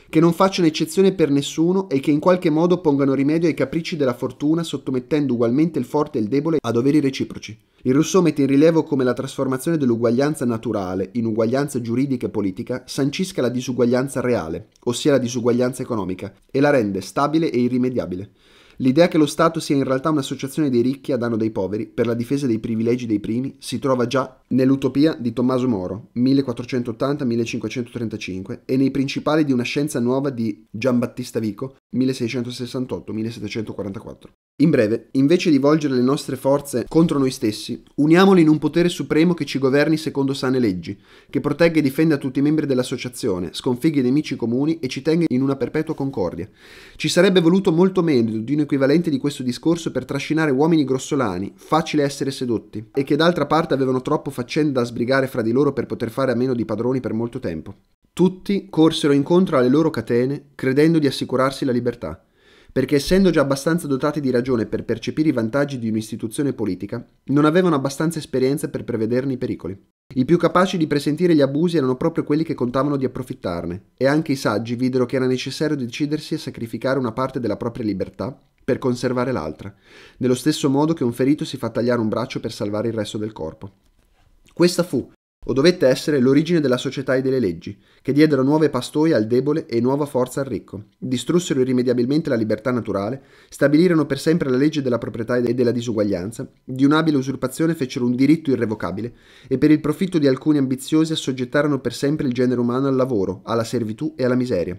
Speaker 1: che non facciano eccezione per nessuno e che in qualche modo pongano rimedio ai capricci della fortuna sottomettendo ugualmente il forte e il debole a doveri reciproci. Il Rousseau mette in rilievo come la trasformazione dell'uguaglianza naturale in uguaglianza giuridica e politica sancisca la disuguaglianza reale, ossia la disuguaglianza economica, e la rende stabile e irrimediabile. L'idea che lo Stato sia in realtà un'associazione dei ricchi a danno dei poveri per la difesa dei privilegi dei primi si trova già nell'Utopia di Tommaso Moro, 1480-1535, e nei Principali di una scienza nuova di Giambattista Vico, 1668-1744. In breve, invece di volgere le nostre forze contro noi stessi, uniamoli in un potere supremo che ci governi secondo sane leggi, che protegga e difenda tutti i membri dell'associazione, sconfigga i nemici comuni e ci tenga in una perpetua concordia. Ci sarebbe voluto molto meglio di equivalente di questo discorso per trascinare uomini grossolani, facile essere sedotti, e che d'altra parte avevano troppo faccenda da sbrigare fra di loro per poter fare a meno di padroni per molto tempo. Tutti corsero incontro alle loro catene, credendo di assicurarsi la libertà, perché essendo già abbastanza dotati di ragione per percepire i vantaggi di un'istituzione politica, non avevano abbastanza esperienza per prevederne i pericoli. I più capaci di presentire gli abusi erano proprio quelli che contavano di approfittarne, e anche i saggi videro che era necessario decidersi a sacrificare una parte della propria libertà per conservare l'altra, nello stesso modo che un ferito si fa tagliare un braccio per salvare il resto del corpo. Questa fu, o dovette essere, l'origine della società e delle leggi, che diedero nuove pastoie al debole e nuova forza al ricco, distrussero irrimediabilmente la libertà naturale, stabilirono per sempre la legge della proprietà e della disuguaglianza, di un'abile usurpazione fecero un diritto irrevocabile, e per il profitto di alcuni ambiziosi assoggettarono per sempre il genere umano al lavoro, alla servitù e alla miseria.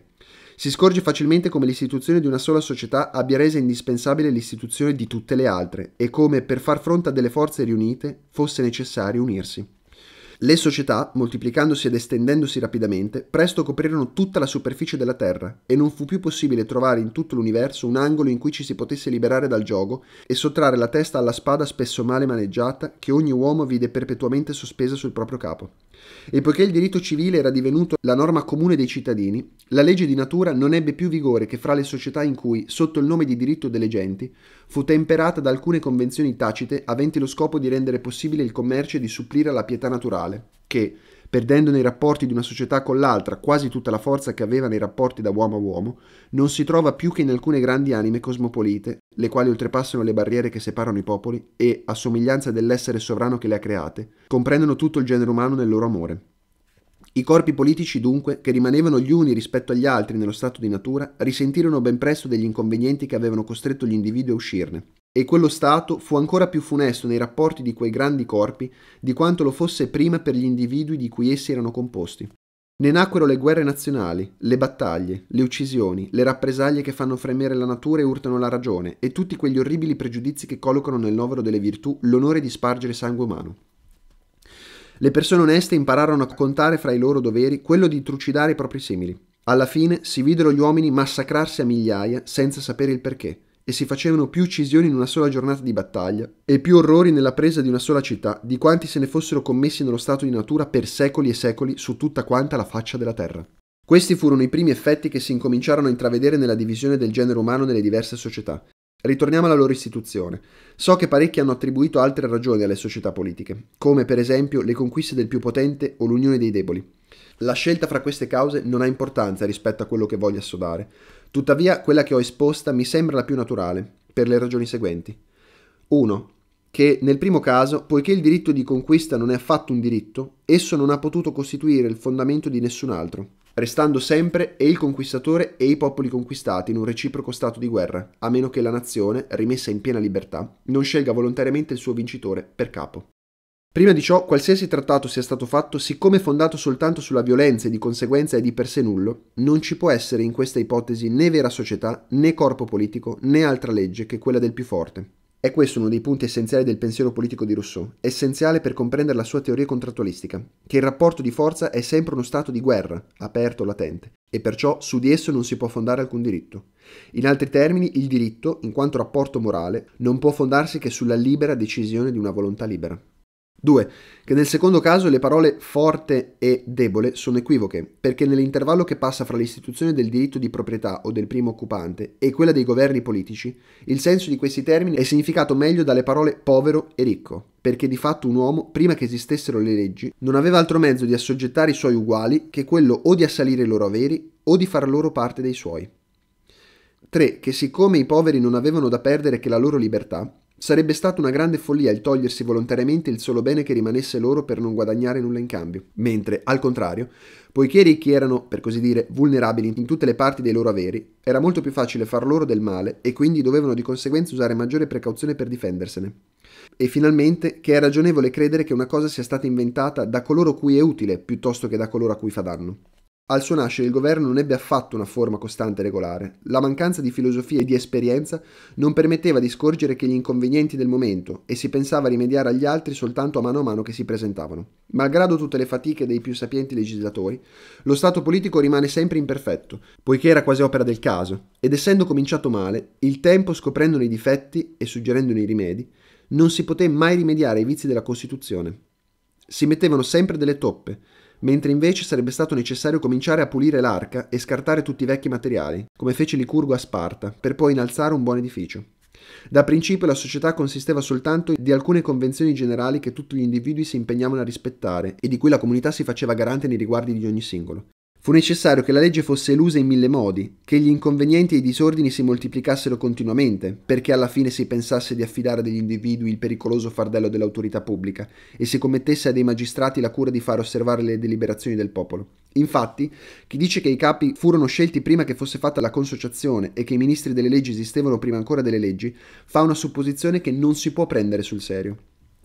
Speaker 1: Si scorge facilmente come l'istituzione di una sola società abbia resa indispensabile l'istituzione di tutte le altre e come per far fronte a delle forze riunite fosse necessario unirsi. Le società, moltiplicandosi ed estendendosi rapidamente, presto coprirono tutta la superficie della Terra e non fu più possibile trovare in tutto l'universo un angolo in cui ci si potesse liberare dal gioco e sottrarre la testa alla spada spesso male maneggiata che ogni uomo vide perpetuamente sospesa sul proprio capo. E poiché il diritto civile era divenuto la norma comune dei cittadini, la legge di natura non ebbe più vigore che fra le società in cui, sotto il nome di diritto delle genti, fu temperata da alcune convenzioni tacite aventi lo scopo di rendere possibile il commercio e di supplire alla pietà naturale, che, perdendo nei rapporti di una società con l'altra quasi tutta la forza che aveva nei rapporti da uomo a uomo, non si trova più che in alcune grandi anime cosmopolite, le quali oltrepassano le barriere che separano i popoli e, a somiglianza dell'essere sovrano che le ha create, comprendono tutto il genere umano nel loro amore. I corpi politici, dunque, che rimanevano gli uni rispetto agli altri nello stato di natura, risentirono ben presto degli inconvenienti che avevano costretto gli individui a uscirne, e quello stato fu ancora più funesto nei rapporti di quei grandi corpi di quanto lo fosse prima per gli individui di cui essi erano composti. Ne nacquero le guerre nazionali, le battaglie, le uccisioni, le rappresaglie che fanno fremere la natura e urtano la ragione, e tutti quegli orribili pregiudizi che collocano nel novero delle virtù l'onore di spargere sangue umano. Le persone oneste impararono a contare fra i loro doveri quello di trucidare i propri simili. Alla fine si videro gli uomini massacrarsi a migliaia senza sapere il perché, e si facevano più uccisioni in una sola giornata di battaglia e più orrori nella presa di una sola città di quanti se ne fossero commessi nello stato di natura per secoli e secoli su tutta quanta la faccia della terra. Questi furono i primi effetti che si incominciarono a intravedere nella divisione del genere umano nelle diverse società. Ritorniamo alla loro istituzione. So che parecchi hanno attribuito altre ragioni alle società politiche, come per esempio le conquiste del più potente o l'unione dei deboli. La scelta fra queste cause non ha importanza rispetto a quello che voglia sodare, Tuttavia, quella che ho esposta mi sembra la più naturale, per le ragioni seguenti. 1. Che nel primo caso, poiché il diritto di conquista non è affatto un diritto, esso non ha potuto costituire il fondamento di nessun altro, restando sempre e il conquistatore e i popoli conquistati in un reciproco stato di guerra, a meno che la nazione, rimessa in piena libertà, non scelga volontariamente il suo vincitore per capo. Prima di ciò, qualsiasi trattato sia stato fatto, siccome fondato soltanto sulla violenza e di conseguenza è di per sé nullo, non ci può essere in questa ipotesi né vera società, né corpo politico, né altra legge che quella del più forte. È questo uno dei punti essenziali del pensiero politico di Rousseau, essenziale per comprendere la sua teoria contrattualistica, che il rapporto di forza è sempre uno stato di guerra, aperto, latente, e perciò su di esso non si può fondare alcun diritto. In altri termini, il diritto, in quanto rapporto morale, non può fondarsi che sulla libera decisione di una volontà libera. 2. Che nel secondo caso le parole forte e debole sono equivoche, perché nell'intervallo che passa fra l'istituzione del diritto di proprietà o del primo occupante e quella dei governi politici, il senso di questi termini è significato meglio dalle parole povero e ricco, perché di fatto un uomo, prima che esistessero le leggi, non aveva altro mezzo di assoggettare i suoi uguali che quello o di assalire i loro averi o di far loro parte dei suoi. 3. Che siccome i poveri non avevano da perdere che la loro libertà, Sarebbe stata una grande follia il togliersi volontariamente il solo bene che rimanesse loro per non guadagnare nulla in cambio, mentre, al contrario, poiché i ricchi erano, per così dire, vulnerabili in tutte le parti dei loro averi, era molto più facile far loro del male e quindi dovevano di conseguenza usare maggiore precauzione per difendersene. E finalmente che è ragionevole credere che una cosa sia stata inventata da coloro cui è utile piuttosto che da coloro a cui fa danno. Al suo nascere il governo non ebbe affatto una forma costante e regolare. La mancanza di filosofia e di esperienza non permetteva di scorgere che gli inconvenienti del momento e si pensava rimediare agli altri soltanto a mano a mano che si presentavano. Malgrado tutte le fatiche dei più sapienti legislatori, lo stato politico rimane sempre imperfetto, poiché era quasi opera del caso, ed essendo cominciato male, il tempo scoprendone i difetti e suggerendone i rimedi, non si poté mai rimediare ai vizi della Costituzione. Si mettevano sempre delle toppe, mentre invece sarebbe stato necessario cominciare a pulire l'arca e scartare tutti i vecchi materiali, come fece Licurgo a Sparta, per poi innalzare un buon edificio. Da principio la società consisteva soltanto di alcune convenzioni generali che tutti gli individui si impegnavano a rispettare e di cui la comunità si faceva garante nei riguardi di ogni singolo. Fu necessario che la legge fosse elusa in mille modi, che gli inconvenienti e i disordini si moltiplicassero continuamente, perché alla fine si pensasse di affidare agli individui il pericoloso fardello dell'autorità pubblica e si commettesse a dei magistrati la cura di far osservare le deliberazioni del popolo. Infatti, chi dice che i capi furono scelti prima che fosse fatta la consociazione e che i ministri delle leggi esistevano prima ancora delle leggi, fa una supposizione che non si può prendere sul serio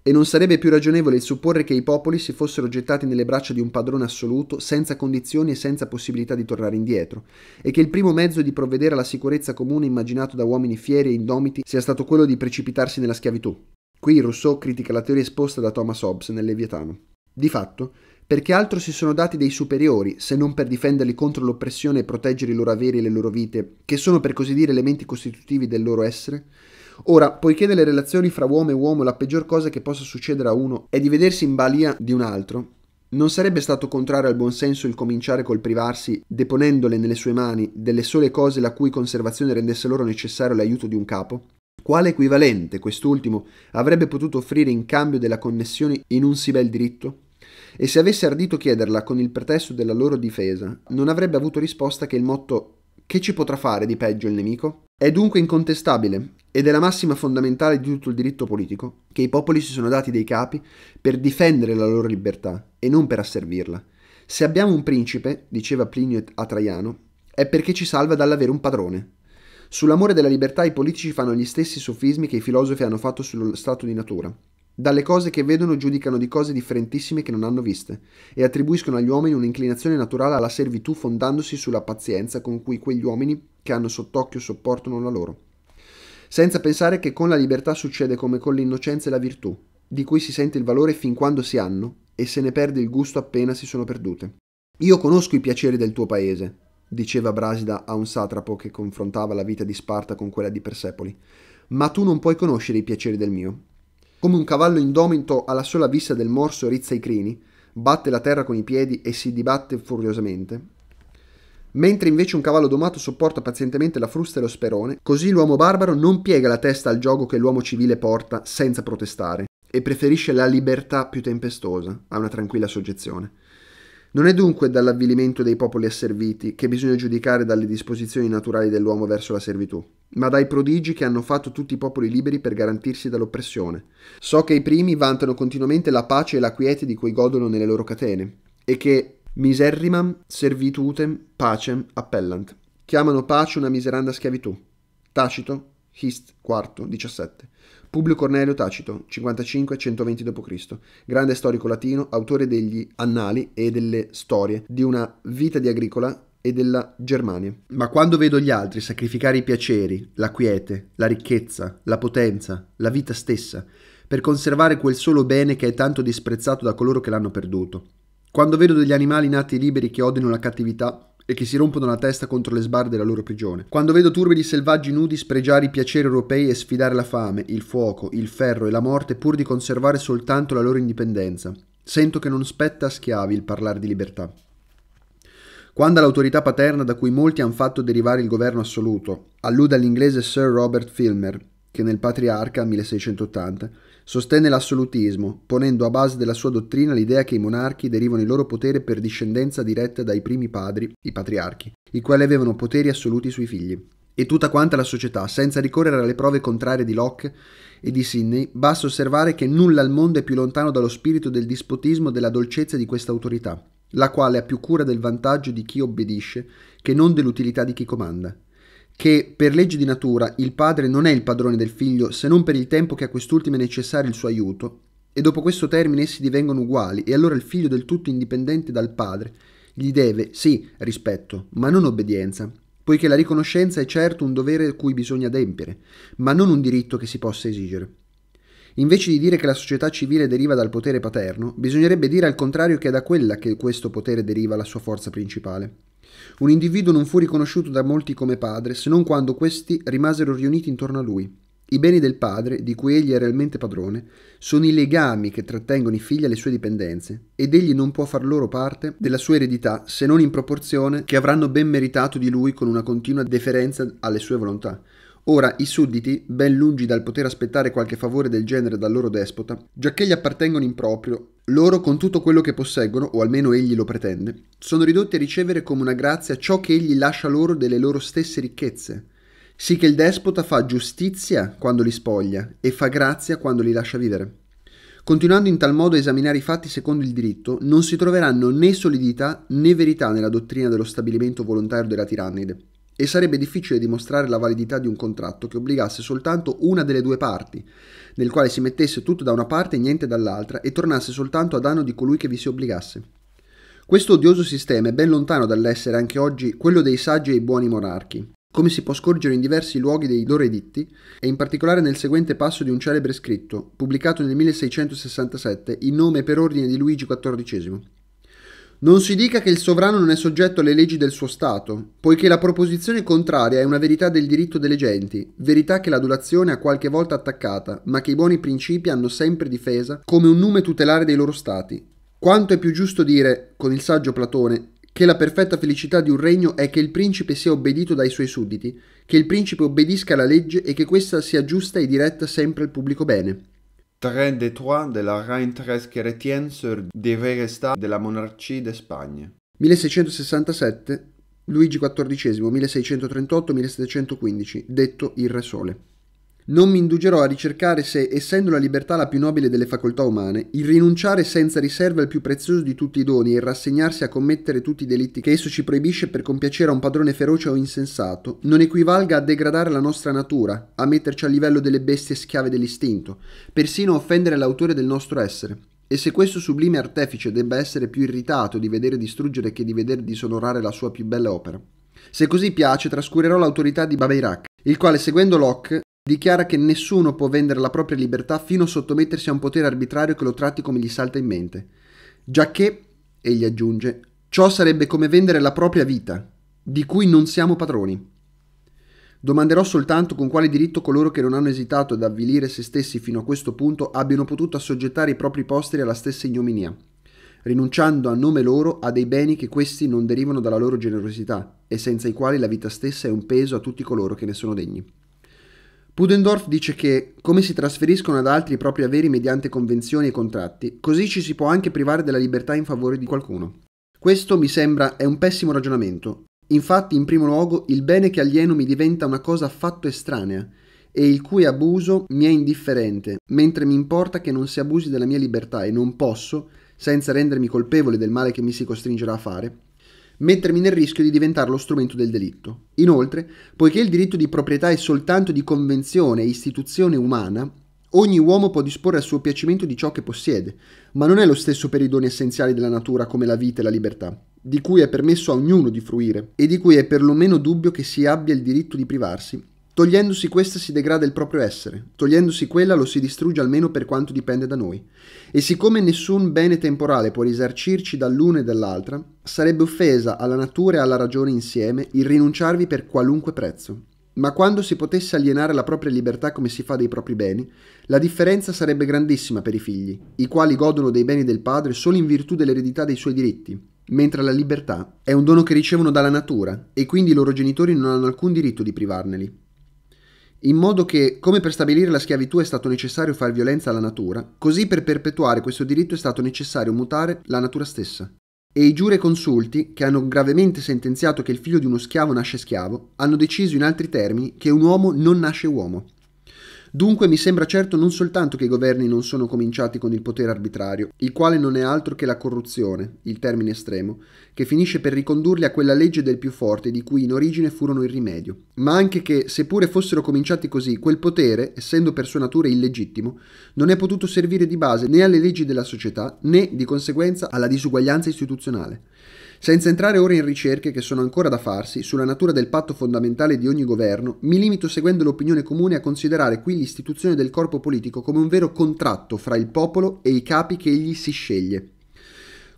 Speaker 1: e non sarebbe più ragionevole il supporre che i popoli si fossero gettati nelle braccia di un padrone assoluto, senza condizioni e senza possibilità di tornare indietro, e che il primo mezzo di provvedere alla sicurezza comune immaginato da uomini fieri e indomiti sia stato quello di precipitarsi nella schiavitù. Qui Rousseau critica la teoria esposta da Thomas Hobbes nel Leviatano. Di fatto, perché altro si sono dati dei superiori se non per difenderli contro l'oppressione e proteggere i loro averi e le loro vite, che sono per così dire elementi costitutivi del loro essere? Ora, poiché nelle relazioni fra uomo e uomo la peggior cosa che possa succedere a uno è di vedersi in balia di un altro, non sarebbe stato contrario al buon senso il cominciare col privarsi, deponendole nelle sue mani, delle sole cose la cui conservazione rendesse loro necessario l'aiuto di un capo? Quale equivalente quest'ultimo avrebbe potuto offrire in cambio della connessione in un sì bel diritto? E se avesse ardito chiederla con il pretesto della loro difesa, non avrebbe avuto risposta che il motto Che ci potrà fare di peggio il nemico? È dunque incontestabile ed è la massima fondamentale di tutto il diritto politico che i popoli si sono dati dei capi per difendere la loro libertà e non per asservirla. Se abbiamo un principe, diceva Plinio a Traiano, è perché ci salva dall'avere un padrone. Sull'amore della libertà i politici fanno gli stessi sofismi che i filosofi hanno fatto sullo stato di natura. Dalle cose che vedono giudicano di cose differentissime che non hanno viste e attribuiscono agli uomini un'inclinazione naturale alla servitù fondandosi sulla pazienza con cui quegli uomini che hanno sott'occhio sopportano la loro. Senza pensare che con la libertà succede come con l'innocenza e la virtù, di cui si sente il valore fin quando si hanno e se ne perde il gusto appena si sono perdute. Io conosco i piaceri del tuo paese, diceva Brasida a un satrapo che confrontava la vita di Sparta con quella di Persepoli, ma tu non puoi conoscere i piaceri del mio come un cavallo indomito alla sola vista del morso rizza i crini, batte la terra con i piedi e si dibatte furiosamente. Mentre invece un cavallo domato sopporta pazientemente la frusta e lo sperone, così l'uomo barbaro non piega la testa al gioco che l'uomo civile porta senza protestare e preferisce la libertà più tempestosa a una tranquilla soggezione. Non è dunque dall'avvilimento dei popoli asserviti che bisogna giudicare dalle disposizioni naturali dell'uomo verso la servitù, ma dai prodigi che hanno fatto tutti i popoli liberi per garantirsi dall'oppressione. So che i primi vantano continuamente la pace e la quiete di cui godono nelle loro catene, e che miserrimam servitutem pacem appellant. Chiamano pace una miseranda schiavitù. Tacito, Hist 4, 17. Publio Cornelio Tacito, 55-120 d.C., grande storico latino, autore degli Annali e delle Storie, di una vita di agricola e della Germania. Ma quando vedo gli altri sacrificare i piaceri, la quiete, la ricchezza, la potenza, la vita stessa, per conservare quel solo bene che è tanto disprezzato da coloro che l'hanno perduto, quando vedo degli animali nati liberi che odiano la cattività, e che si rompono la testa contro le sbarre della loro prigione. Quando vedo turbe di selvaggi nudi spregiare i piaceri europei e sfidare la fame, il fuoco, il ferro e la morte pur di conservare soltanto la loro indipendenza, sento che non spetta a schiavi il parlare di libertà. Quando l'autorità paterna da cui molti hanno fatto derivare il governo assoluto allude all'inglese Sir Robert Filmer, che nel Patriarca 1680 sostenne l'assolutismo, ponendo a base della sua dottrina l'idea che i monarchi derivano il loro potere per discendenza diretta dai primi padri, i patriarchi, i quali avevano poteri assoluti sui figli. E tutta quanta la società, senza ricorrere alle prove contrarie di Locke e di Sidney, basta osservare che nulla al mondo è più lontano dallo spirito del dispotismo e della dolcezza di questa autorità, la quale ha più cura del vantaggio di chi obbedisce che non dell'utilità di chi comanda che per legge di natura il padre non è il padrone del figlio se non per il tempo che a quest'ultimo è necessario il suo aiuto, e dopo questo termine essi divengono uguali, e allora il figlio del tutto indipendente dal padre gli deve, sì, rispetto, ma non obbedienza, poiché la riconoscenza è certo un dovere cui bisogna adempiere, ma non un diritto che si possa esigere. Invece di dire che la società civile deriva dal potere paterno, bisognerebbe dire al contrario che è da quella che questo potere deriva la sua forza principale. Un individuo non fu riconosciuto da molti come padre se non quando questi rimasero riuniti intorno a lui. I beni del padre, di cui egli è realmente padrone, sono i legami che trattengono i figli alle sue dipendenze, ed egli non può far loro parte della sua eredità se non in proporzione che avranno ben meritato di lui con una continua deferenza alle sue volontà. Ora i sudditi, ben lungi dal poter aspettare qualche favore del genere dal loro despota, giacché gli appartengono in proprio loro, con tutto quello che posseggono, o almeno egli lo pretende, sono ridotti a ricevere come una grazia ciò che egli lascia loro delle loro stesse ricchezze. Sì che il despota fa giustizia quando li spoglia e fa grazia quando li lascia vivere. Continuando in tal modo a esaminare i fatti secondo il diritto, non si troveranno né solidità né verità nella dottrina dello stabilimento volontario della tirannide, e sarebbe difficile dimostrare la validità di un contratto che obbligasse soltanto una delle due parti, nel quale si mettesse tutto da una parte e niente dall'altra e tornasse soltanto a danno di colui che vi si obbligasse. Questo odioso sistema è ben lontano dall'essere anche oggi quello dei saggi e i buoni monarchi, come si può scorgere in diversi luoghi dei loro editti, e in particolare nel seguente passo di un celebre scritto, pubblicato nel 1667 in nome e per ordine di Luigi XIV. Non si dica che il sovrano non è soggetto alle leggi del suo Stato, poiché la proposizione contraria è una verità del diritto delle genti, verità che l'adulazione ha qualche volta attaccata, ma che i buoni principi hanno sempre difesa come un nume tutelare dei loro Stati. Quanto è più giusto dire, con il saggio Platone, che la perfetta felicità di un regno è che il principe sia obbedito dai suoi sudditi, che il principe obbedisca alla legge e che questa sia giusta e diretta sempre al pubblico bene. Train des Trois de la Reine Thérèse Chrétienne sur devait rester de la monarchie d'Espagne. 1667 Luigi XIV, 1638-1715, detto il Re Sole. Non mi indugerò a ricercare se, essendo la libertà la più nobile delle facoltà umane, il rinunciare senza riserve al più prezioso di tutti i doni e il rassegnarsi a commettere tutti i delitti che esso ci proibisce per compiacere a un padrone feroce o insensato, non equivalga a degradare la nostra natura, a metterci a livello delle bestie schiave dell'istinto, persino a offendere l'autore del nostro essere. E se questo sublime artefice debba essere più irritato di vedere distruggere che di vedere disonorare la sua più bella opera. Se così piace, trascurerò l'autorità di Babeirak, il quale, seguendo Locke, Dichiara che nessuno può vendere la propria libertà fino a sottomettersi a un potere arbitrario che lo tratti come gli salta in mente. Giacché, egli aggiunge, ciò sarebbe come vendere la propria vita, di cui non siamo padroni. Domanderò soltanto con quale diritto coloro che non hanno esitato ad avvilire se stessi fino a questo punto abbiano potuto assoggettare i propri posteri alla stessa ignominia, rinunciando a nome loro a dei beni che questi non derivano dalla loro generosità e senza i quali la vita stessa è un peso a tutti coloro che ne sono degni. Budendorf dice che, come si trasferiscono ad altri i propri averi mediante convenzioni e contratti, così ci si può anche privare della libertà in favore di qualcuno. Questo mi sembra è un pessimo ragionamento. Infatti, in primo luogo, il bene che alieno mi diventa una cosa affatto estranea e il cui abuso mi è indifferente, mentre mi importa che non si abusi della mia libertà e non posso, senza rendermi colpevole del male che mi si costringerà a fare, mettermi nel rischio di diventare lo strumento del delitto. Inoltre, poiché il diritto di proprietà è soltanto di convenzione e istituzione umana, ogni uomo può disporre a suo piacimento di ciò che possiede, ma non è lo stesso per i doni essenziali della natura come la vita e la libertà, di cui è permesso a ognuno di fruire e di cui è perlomeno dubbio che si abbia il diritto di privarsi Togliendosi questa si degrada il proprio essere, togliendosi quella lo si distrugge almeno per quanto dipende da noi. E siccome nessun bene temporale può risarcirci dall'una e dall'altra, sarebbe offesa alla natura e alla ragione insieme il rinunciarvi per qualunque prezzo. Ma quando si potesse alienare la propria libertà come si fa dei propri beni, la differenza sarebbe grandissima per i figli, i quali godono dei beni del padre solo in virtù dell'eredità dei suoi diritti, mentre la libertà è un dono che ricevono dalla natura e quindi i loro genitori non hanno alcun diritto di privarneli in modo che, come per stabilire la schiavitù è stato necessario far violenza alla natura, così per perpetuare questo diritto è stato necessario mutare la natura stessa. E i giure consulti, che hanno gravemente sentenziato che il figlio di uno schiavo nasce schiavo, hanno deciso in altri termini che un uomo non nasce uomo, Dunque mi sembra certo non soltanto che i governi non sono cominciati con il potere arbitrario, il quale non è altro che la corruzione, il termine estremo, che finisce per ricondurli a quella legge del più forte di cui in origine furono il rimedio, ma anche che, seppure fossero cominciati così, quel potere, essendo per sua natura illegittimo, non è potuto servire di base né alle leggi della società né, di conseguenza, alla disuguaglianza istituzionale. Senza entrare ora in ricerche che sono ancora da farsi sulla natura del patto fondamentale di ogni governo, mi limito seguendo l'opinione comune a considerare qui l'istituzione del corpo politico come un vero contratto fra il popolo e i capi che egli si sceglie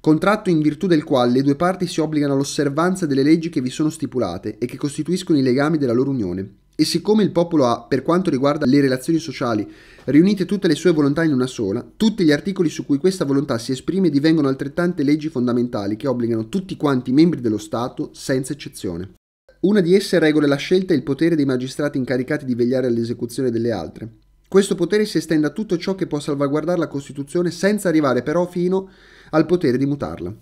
Speaker 1: contratto in virtù del quale le due parti si obbligano all'osservanza delle leggi che vi sono stipulate e che costituiscono i legami della loro unione. E siccome il popolo ha, per quanto riguarda le relazioni sociali, riunite tutte le sue volontà in una sola, tutti gli articoli su cui questa volontà si esprime divengono altrettante leggi fondamentali che obbligano tutti quanti i membri dello Stato, senza eccezione. Una di esse regola la scelta e il potere dei magistrati incaricati di vegliare all'esecuzione delle altre. Questo potere si estende a tutto ciò che può salvaguardare la Costituzione senza arrivare però fino al potere di mutarla.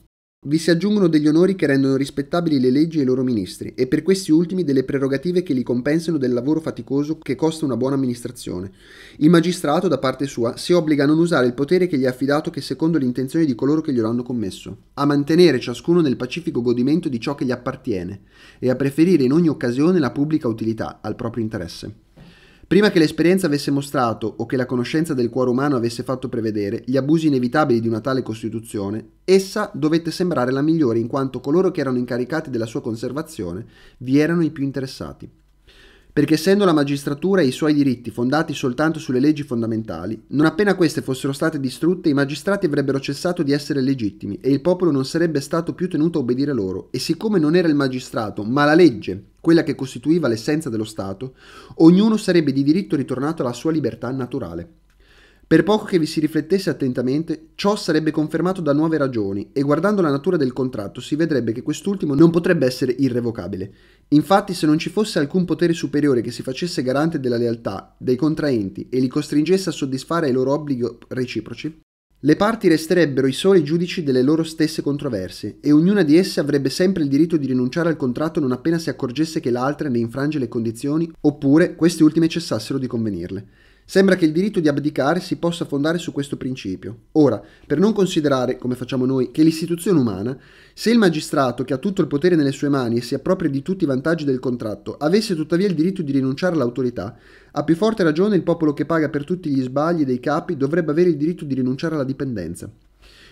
Speaker 1: Vi si aggiungono degli onori che rendono rispettabili le leggi e i loro ministri, e per questi ultimi delle prerogative che li compensano del lavoro faticoso che costa una buona amministrazione. Il magistrato, da parte sua, si obbliga a non usare il potere che gli è affidato che secondo l'intenzione di coloro che glielo hanno commesso, a mantenere ciascuno nel pacifico godimento di ciò che gli appartiene, e a preferire in ogni occasione la pubblica utilità al proprio interesse. Prima che l'esperienza avesse mostrato o che la conoscenza del cuore umano avesse fatto prevedere gli abusi inevitabili di una tale costituzione, essa dovette sembrare la migliore in quanto coloro che erano incaricati della sua conservazione vi erano i più interessati perché essendo la magistratura e i suoi diritti fondati soltanto sulle leggi fondamentali, non appena queste fossero state distrutte i magistrati avrebbero cessato di essere legittimi e il popolo non sarebbe stato più tenuto a obbedire loro e siccome non era il magistrato ma la legge quella che costituiva l'essenza dello Stato, ognuno sarebbe di diritto ritornato alla sua libertà naturale. Per poco che vi si riflettesse attentamente, ciò sarebbe confermato da nuove ragioni e guardando la natura del contratto si vedrebbe che quest'ultimo non potrebbe essere irrevocabile. Infatti, se non ci fosse alcun potere superiore che si facesse garante della lealtà dei contraenti e li costringesse a soddisfare i loro obblighi reciproci, le parti resterebbero i soli giudici delle loro stesse controversie e ognuna di esse avrebbe sempre il diritto di rinunciare al contratto non appena si accorgesse che l'altra ne infrange le condizioni oppure queste ultime cessassero di convenirle. Sembra che il diritto di abdicare si possa fondare su questo principio. Ora, per non considerare, come facciamo noi, che l'istituzione umana, se il magistrato, che ha tutto il potere nelle sue mani e si appropria di tutti i vantaggi del contratto, avesse tuttavia il diritto di rinunciare all'autorità, a più forte ragione il popolo che paga per tutti gli sbagli dei capi dovrebbe avere il diritto di rinunciare alla dipendenza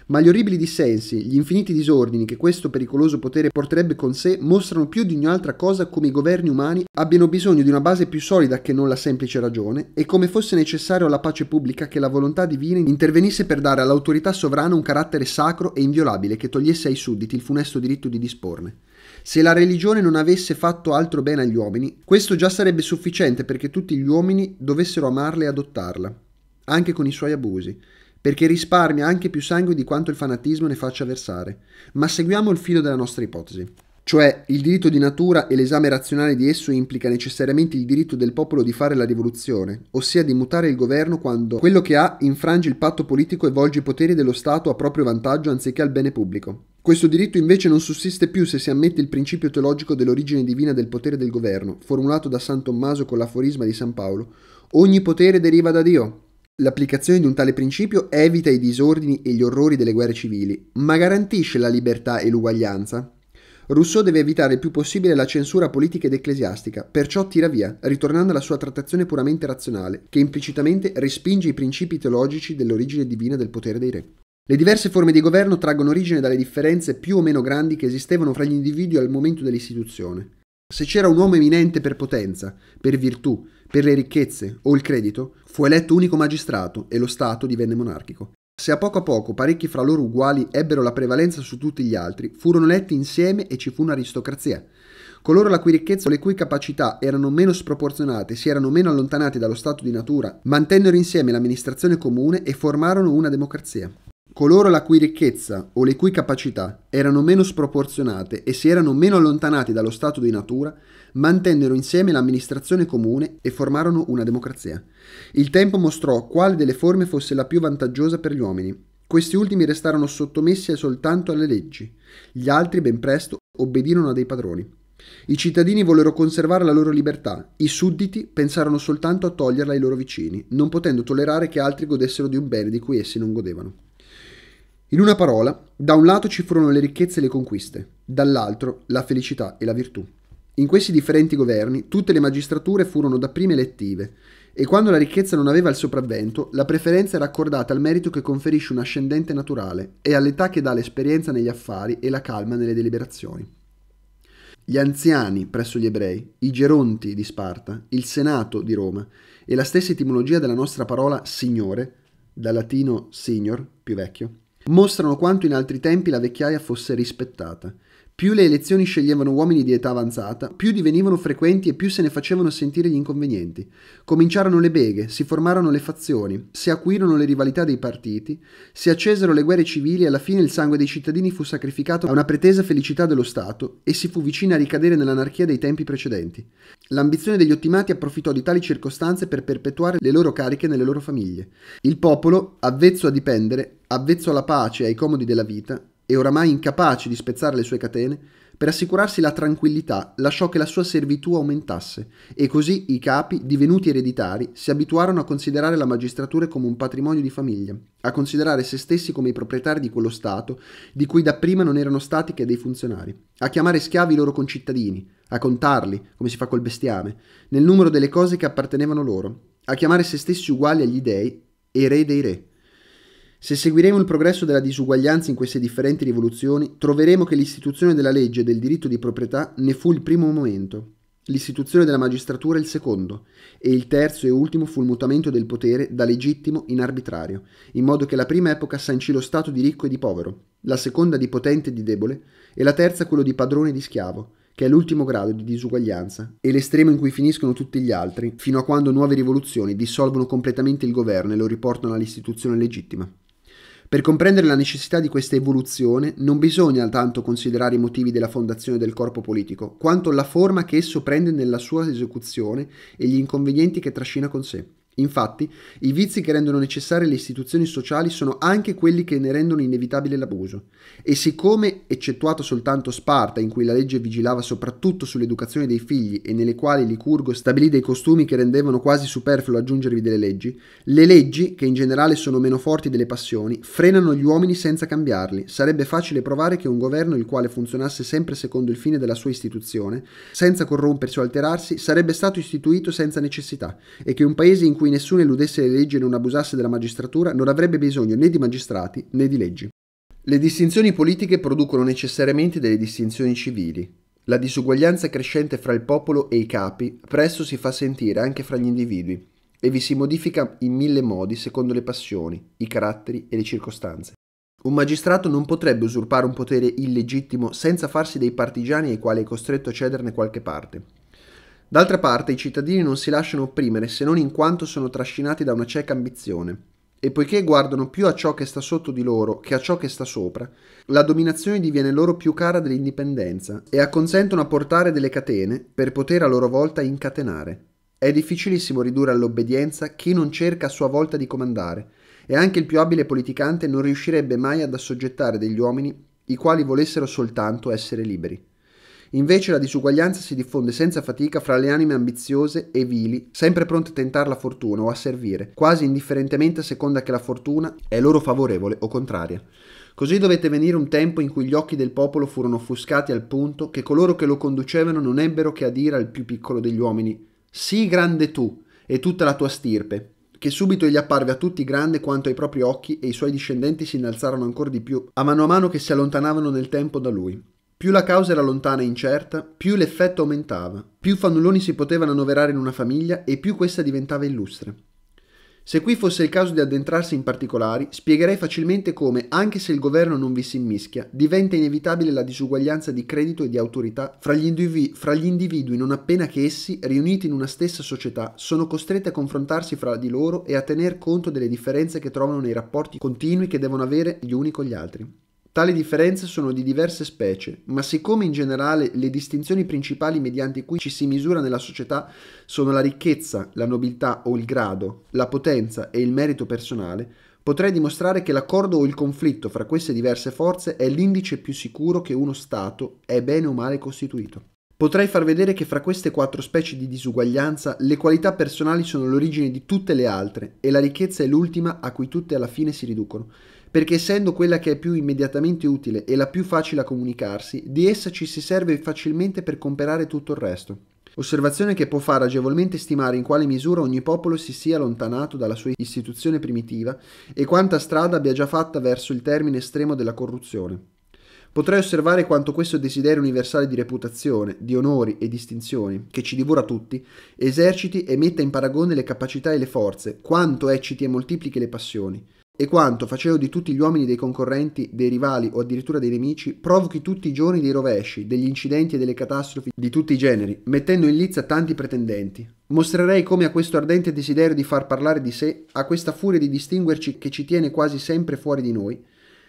Speaker 1: ma gli orribili dissensi, gli infiniti disordini che questo pericoloso potere porterebbe con sé mostrano più di ogni altra cosa come i governi umani abbiano bisogno di una base più solida che non la semplice ragione e come fosse necessario alla pace pubblica che la volontà divina intervenisse per dare all'autorità sovrana un carattere sacro e inviolabile che togliesse ai sudditi il funesto diritto di disporne. Se la religione non avesse fatto altro bene agli uomini, questo già sarebbe sufficiente perché tutti gli uomini dovessero amarla e adottarla, anche con i suoi abusi, perché risparmia anche più sangue di quanto il fanatismo ne faccia versare. Ma seguiamo il filo della nostra ipotesi. Cioè, il diritto di natura e l'esame razionale di esso implica necessariamente il diritto del popolo di fare la rivoluzione, ossia di mutare il governo quando quello che ha infrange il patto politico e volge i poteri dello Stato a proprio vantaggio anziché al bene pubblico. Questo diritto invece non sussiste più se si ammette il principio teologico dell'origine divina del potere del governo, formulato da San Tommaso con l'aforisma di San Paolo. Ogni potere deriva da Dio, L'applicazione di un tale principio evita i disordini e gli orrori delle guerre civili, ma garantisce la libertà e l'uguaglianza. Rousseau deve evitare il più possibile la censura politica ed ecclesiastica, perciò tira via, ritornando alla sua trattazione puramente razionale, che implicitamente respinge i principi teologici dell'origine divina del potere dei re. Le diverse forme di governo traggono origine dalle differenze più o meno grandi che esistevano fra gli individui al momento dell'istituzione. Se c'era un uomo eminente per potenza, per virtù, per le ricchezze o il credito, Fu eletto unico magistrato e lo Stato divenne monarchico. Se a poco a poco parecchi fra loro uguali ebbero la prevalenza su tutti gli altri, furono eletti insieme e ci fu un'aristocrazia. Coloro la cui ricchezza o le cui capacità erano meno sproporzionate, si erano meno allontanati dallo stato di natura, mantennero insieme l'amministrazione comune e formarono una democrazia. Coloro la cui ricchezza o le cui capacità erano meno sproporzionate e si erano meno allontanati dallo stato di natura, mantennero insieme l'amministrazione comune e formarono una democrazia. Il tempo mostrò quale delle forme fosse la più vantaggiosa per gli uomini. Questi ultimi restarono sottomessi soltanto alle leggi, gli altri ben presto obbedirono a dei padroni. I cittadini vollero conservare la loro libertà, i sudditi pensarono soltanto a toglierla ai loro vicini, non potendo tollerare che altri godessero di un bene di cui essi non godevano. In una parola, da un lato ci furono le ricchezze e le conquiste, dall'altro la felicità e la virtù. In questi differenti governi tutte le magistrature furono dapprima elettive e quando la ricchezza non aveva il sopravvento, la preferenza era accordata al merito che conferisce un ascendente naturale e all'età che dà l'esperienza negli affari e la calma nelle deliberazioni. Gli anziani presso gli ebrei, i geronti di Sparta, il senato di Roma e la stessa etimologia della nostra parola signore, dal latino senior più vecchio, mostrano quanto in altri tempi la vecchiaia fosse rispettata più le elezioni sceglievano uomini di età avanzata, più divenivano frequenti e più se ne facevano sentire gli inconvenienti. Cominciarono le beghe, si formarono le fazioni, si acuirono le rivalità dei partiti, si accesero le guerre civili e alla fine il sangue dei cittadini fu sacrificato a una pretesa felicità dello Stato e si fu vicina a ricadere nell'anarchia dei tempi precedenti. L'ambizione degli ottimati approfittò di tali circostanze per perpetuare le loro cariche nelle loro famiglie. Il popolo, avvezzo a dipendere, avvezzo alla pace e ai comodi della vita, e oramai incapace di spezzare le sue catene, per assicurarsi la tranquillità lasciò che la sua servitù aumentasse e così i capi, divenuti ereditari, si abituarono a considerare la magistratura come un patrimonio di famiglia, a considerare se stessi come i proprietari di quello Stato di cui dapprima non erano stati che dei funzionari, a chiamare schiavi i loro concittadini, a contarli, come si fa col bestiame, nel numero delle cose che appartenevano loro, a chiamare se stessi uguali agli dei e re dei re. Se seguiremo il progresso della disuguaglianza in queste differenti rivoluzioni, troveremo che l'istituzione della legge e del diritto di proprietà ne fu il primo momento, l'istituzione della magistratura il secondo, e il terzo e ultimo fu il mutamento del potere da legittimo in arbitrario, in modo che la prima epoca sancì lo stato di ricco e di povero, la seconda di potente e di debole, e la terza quello di padrone e di schiavo, che è l'ultimo grado di disuguaglianza, e l'estremo in cui finiscono tutti gli altri, fino a quando nuove rivoluzioni dissolvono completamente il governo e lo riportano all'istituzione legittima. Per comprendere la necessità di questa evoluzione non bisogna tanto considerare i motivi della fondazione del corpo politico, quanto la forma che esso prende nella sua esecuzione e gli inconvenienti che trascina con sé. Infatti, i vizi che rendono necessarie le istituzioni sociali sono anche quelli che ne rendono inevitabile l'abuso. E siccome, eccettuato soltanto Sparta, in cui la legge vigilava soprattutto sull'educazione dei figli e nelle quali Licurgo stabilì dei costumi che rendevano quasi superfluo aggiungervi delle leggi, le leggi, che in generale sono meno forti delle passioni, frenano gli uomini senza cambiarli. Sarebbe facile provare che un governo il quale funzionasse sempre secondo il fine della sua istituzione, senza corrompersi o alterarsi, sarebbe stato istituito senza necessità, e che un paese in cui cui nessuno eludesse le leggi e non abusasse della magistratura, non avrebbe bisogno né di magistrati né di leggi. Le distinzioni politiche producono necessariamente delle distinzioni civili. La disuguaglianza crescente fra il popolo e i capi presto si fa sentire anche fra gli individui e vi si modifica in mille modi secondo le passioni, i caratteri e le circostanze. Un magistrato non potrebbe usurpare un potere illegittimo senza farsi dei partigiani ai quali è costretto a cederne qualche parte. D'altra parte i cittadini non si lasciano opprimere se non in quanto sono trascinati da una cieca ambizione. E poiché guardano più a ciò che sta sotto di loro che a ciò che sta sopra, la dominazione diviene loro più cara dell'indipendenza e acconsentono a portare delle catene per poter a loro volta incatenare. È difficilissimo ridurre all'obbedienza chi non cerca a sua volta di comandare, e anche il più abile politicante non riuscirebbe mai ad assoggettare degli uomini i quali volessero soltanto essere liberi. Invece la disuguaglianza si diffonde senza fatica fra le anime ambiziose e vili, sempre pronte a tentare la fortuna o a servire, quasi indifferentemente a seconda che la fortuna è loro favorevole o contraria. Così dovette venire un tempo in cui gli occhi del popolo furono offuscati al punto che coloro che lo conducevano non ebbero che a dire al più piccolo degli uomini Sii grande tu e tutta la tua stirpe, che subito gli apparve a tutti grande quanto ai propri occhi e i suoi discendenti si innalzarono ancora di più a mano a mano che si allontanavano nel tempo da lui. Più la causa era lontana e incerta, più l'effetto aumentava, più fannulloni si potevano annoverare in una famiglia e più questa diventava illustre. Se qui fosse il caso di addentrarsi in particolari, spiegherei facilmente come, anche se il governo non vi si immischia, diventa inevitabile la disuguaglianza di credito e di autorità fra gli, individui, fra gli individui non appena che essi, riuniti in una stessa società, sono costretti a confrontarsi fra di loro e a tener conto delle differenze che trovano nei rapporti continui che devono avere gli uni con gli altri. Tali differenze sono di diverse specie, ma siccome in generale le distinzioni principali mediante cui ci si misura nella società sono la ricchezza, la nobiltà o il grado, la potenza e il merito personale, potrei dimostrare che l'accordo o il conflitto fra queste diverse forze è l'indice più sicuro che uno Stato è bene o male costituito. Potrei far vedere che fra queste quattro specie di disuguaglianza le qualità personali sono l'origine di tutte le altre e la ricchezza è l'ultima a cui tutte alla fine si riducono perché essendo quella che è più immediatamente utile e la più facile a comunicarsi, di essa ci si serve facilmente per comprare tutto il resto. Osservazione che può far agevolmente stimare in quale misura ogni popolo si sia allontanato dalla sua istituzione primitiva e quanta strada abbia già fatta verso il termine estremo della corruzione. Potrei osservare quanto questo desiderio universale di reputazione, di onori e distinzioni, che ci divora tutti, eserciti e metta in paragone le capacità e le forze, quanto ecciti e moltiplichi le passioni, e quanto, facendo di tutti gli uomini dei concorrenti, dei rivali o addirittura dei nemici, provochi tutti i giorni dei rovesci, degli incidenti e delle catastrofi di tutti i generi, mettendo in lizza tanti pretendenti. Mostrerei come a questo ardente desiderio di far parlare di sé, a questa furia di distinguerci che ci tiene quasi sempre fuori di noi,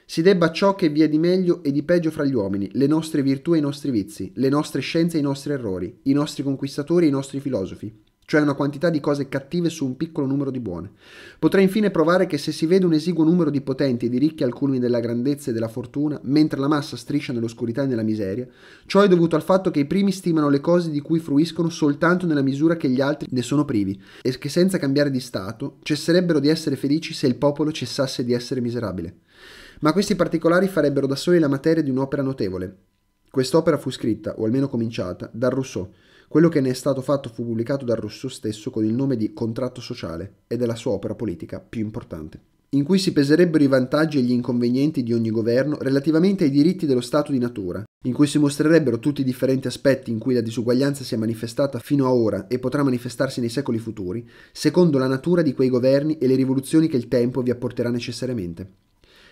Speaker 1: si debba ciò che vi è di meglio e di peggio fra gli uomini, le nostre virtù e i nostri vizi, le nostre scienze e i nostri errori, i nostri conquistatori e i nostri filosofi, cioè una quantità di cose cattive su un piccolo numero di buone. Potrei infine provare che se si vede un esiguo numero di potenti e di ricchi al culmine della grandezza e della fortuna, mentre la massa striscia nell'oscurità e nella miseria, ciò è dovuto al fatto che i primi stimano le cose di cui fruiscono soltanto nella misura che gli altri ne sono privi e che senza cambiare di stato cesserebbero di essere felici se il popolo cessasse di essere miserabile. Ma questi particolari farebbero da soli la materia di un'opera notevole. Quest'opera fu scritta, o almeno cominciata, da Rousseau, quello che ne è stato fatto fu pubblicato da Rousseau stesso con il nome di Contratto sociale ed è la sua opera politica più importante in cui si peserebbero i vantaggi e gli inconvenienti di ogni governo relativamente ai diritti dello Stato di natura, in cui si mostrerebbero tutti i differenti aspetti in cui la disuguaglianza si è manifestata fino a ora e potrà manifestarsi nei secoli futuri, secondo la natura di quei governi e le rivoluzioni che il tempo vi apporterà necessariamente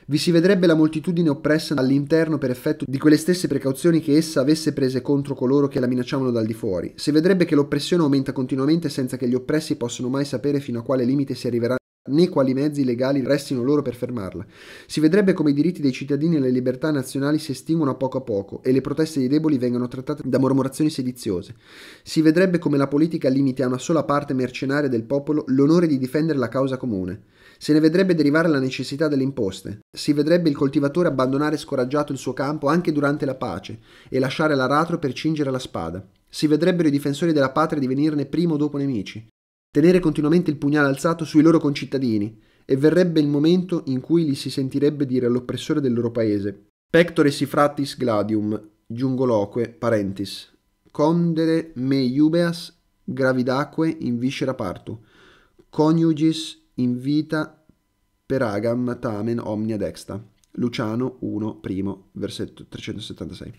Speaker 1: vi si vedrebbe la moltitudine oppressa dall'interno per effetto di quelle stesse precauzioni che essa avesse prese contro coloro che la minacciavano dal di fuori. Si vedrebbe che l'oppressione aumenta continuamente senza che gli oppressi possano mai sapere fino a quale limite si arriverà né quali mezzi legali restino loro per fermarla. Si vedrebbe come i diritti dei cittadini e le libertà nazionali si estinguono a poco a poco e le proteste dei deboli vengono trattate da mormorazioni sediziose. Si vedrebbe come la politica limiti a una sola parte mercenaria del popolo l'onore di difendere la causa comune. Se ne vedrebbe derivare la necessità delle imposte, si vedrebbe il coltivatore abbandonare scoraggiato il suo campo anche durante la pace e lasciare l'aratro per cingere la spada, si vedrebbero i difensori della patria divenirne prima o dopo nemici, tenere continuamente il pugnale alzato sui loro concittadini, e verrebbe il momento in cui li si sentirebbe dire all'oppressore del loro paese Pectore si fratis gladium, giungoloque parentis, condere me iubeas gravidaque in viscera partu, coniugis in vita per agam tamen omnia dexta. Luciano 1, primo, versetto 376.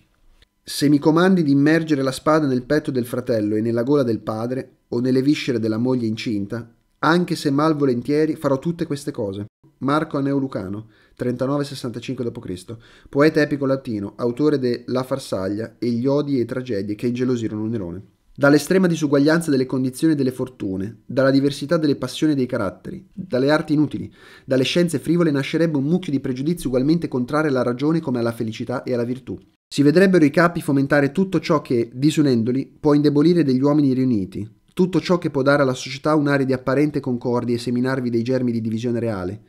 Speaker 1: Se mi comandi di immergere la spada nel petto del fratello e nella gola del padre o nelle viscere della moglie incinta, anche se malvolentieri farò tutte queste cose. Marco Aneolucano, 39-65 d.C., poeta epico latino, autore de La Farsaglia e gli odi e tragedie che ingelosirono Nerone dall'estrema disuguaglianza delle condizioni e delle fortune, dalla diversità delle passioni e dei caratteri, dalle arti inutili, dalle scienze frivole nascerebbe un mucchio di pregiudizi ugualmente contrari alla ragione come alla felicità e alla virtù. Si vedrebbero i capi fomentare tutto ciò che, disunendoli, può indebolire degli uomini riuniti, tutto ciò che può dare alla società un'area di apparente concordia e seminarvi dei germi di divisione reale,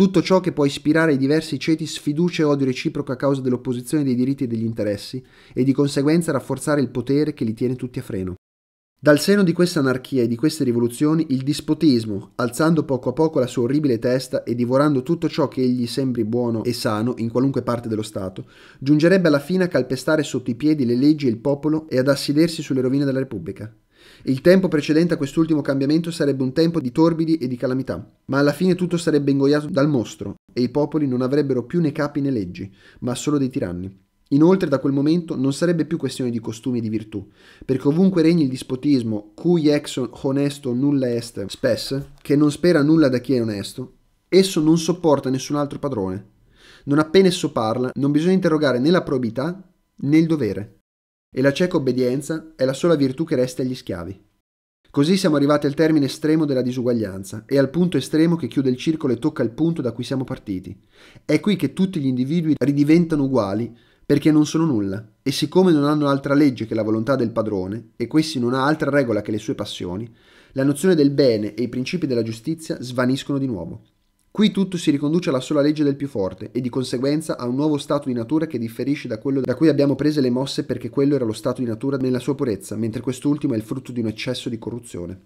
Speaker 1: tutto ciò che può ispirare ai diversi ceti sfiducia e odio reciproco a causa dell'opposizione dei diritti e degli interessi, e di conseguenza rafforzare il potere che li tiene tutti a freno. Dal seno di questa anarchia e di queste rivoluzioni, il dispotismo, alzando poco a poco la sua orribile testa e divorando tutto ciò che egli sembri buono e sano in qualunque parte dello Stato, giungerebbe alla fine a calpestare sotto i piedi le leggi e il popolo e ad assidersi sulle rovine della Repubblica. Il tempo precedente a quest'ultimo cambiamento sarebbe un tempo di torbidi e di calamità, ma alla fine tutto sarebbe ingoiato dal mostro e i popoli non avrebbero più né capi né leggi, ma solo dei tiranni. Inoltre da quel momento non sarebbe più questione di costumi e di virtù, perché ovunque regni il dispotismo, cui ex onesto nulla est spes, che non spera nulla da chi è onesto, esso non sopporta nessun altro padrone. Non appena esso parla, non bisogna interrogare né la probità né il dovere e la cieca obbedienza è la sola virtù che resta agli schiavi. Così siamo arrivati al termine estremo della disuguaglianza e al punto estremo che chiude il circolo e tocca il punto da cui siamo partiti. È qui che tutti gli individui ridiventano uguali perché non sono nulla e siccome non hanno altra legge che la volontà del padrone e questi non ha altra regola che le sue passioni, la nozione del bene e i principi della giustizia svaniscono di nuovo. Qui tutto si riconduce alla sola legge del più forte e di conseguenza a un nuovo stato di natura che differisce da quello da cui abbiamo prese le mosse perché quello era lo stato di natura nella sua purezza, mentre quest'ultimo è il frutto di un eccesso di corruzione.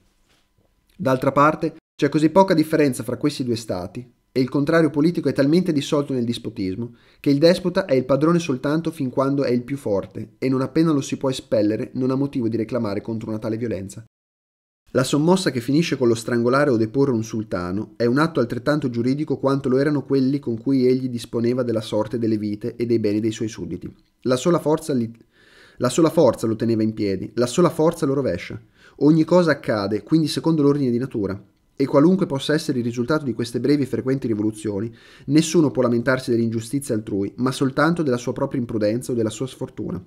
Speaker 1: D'altra parte, c'è così poca differenza fra questi due stati, e il contrario politico è talmente dissolto nel dispotismo, che il despota è il padrone soltanto fin quando è il più forte, e non appena lo si può espellere non ha motivo di reclamare contro una tale violenza. La sommossa che finisce con lo strangolare o deporre un sultano è un atto altrettanto giuridico quanto lo erano quelli con cui egli disponeva della sorte delle vite e dei beni dei suoi sudditi. La sola forza, li... la sola forza lo teneva in piedi, la sola forza lo rovescia. Ogni cosa accade, quindi secondo l'ordine di natura, e qualunque possa essere il risultato di queste brevi e frequenti rivoluzioni, nessuno può lamentarsi dell'ingiustizia altrui, ma soltanto della sua propria imprudenza o della sua sfortuna.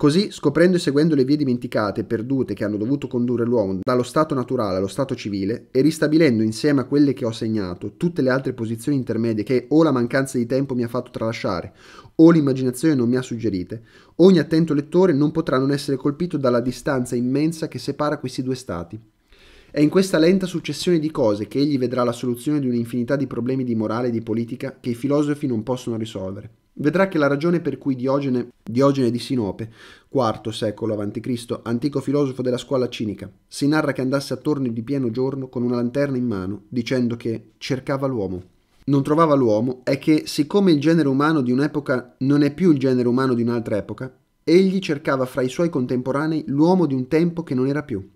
Speaker 1: Così, scoprendo e seguendo le vie dimenticate e perdute che hanno dovuto condurre l'uomo dallo stato naturale allo stato civile, e ristabilendo insieme a quelle che ho segnato tutte le altre posizioni intermedie che o la mancanza di tempo mi ha fatto tralasciare, o l'immaginazione non mi ha suggerite, ogni attento lettore non potrà non essere colpito dalla distanza immensa che separa questi due stati. È in questa lenta successione di cose che egli vedrà la soluzione di un'infinità di problemi di morale e di politica che i filosofi non possono risolvere vedrà che la ragione per cui Diogene, Diogene di Sinope, IV secolo a.C., antico filosofo della scuola cinica, si narra che andasse attorno di pieno giorno con una lanterna in mano, dicendo che cercava l'uomo. Non trovava l'uomo è che siccome il genere umano di un'epoca non è più il genere umano di un'altra epoca, egli cercava fra i suoi contemporanei l'uomo di un tempo che non era più.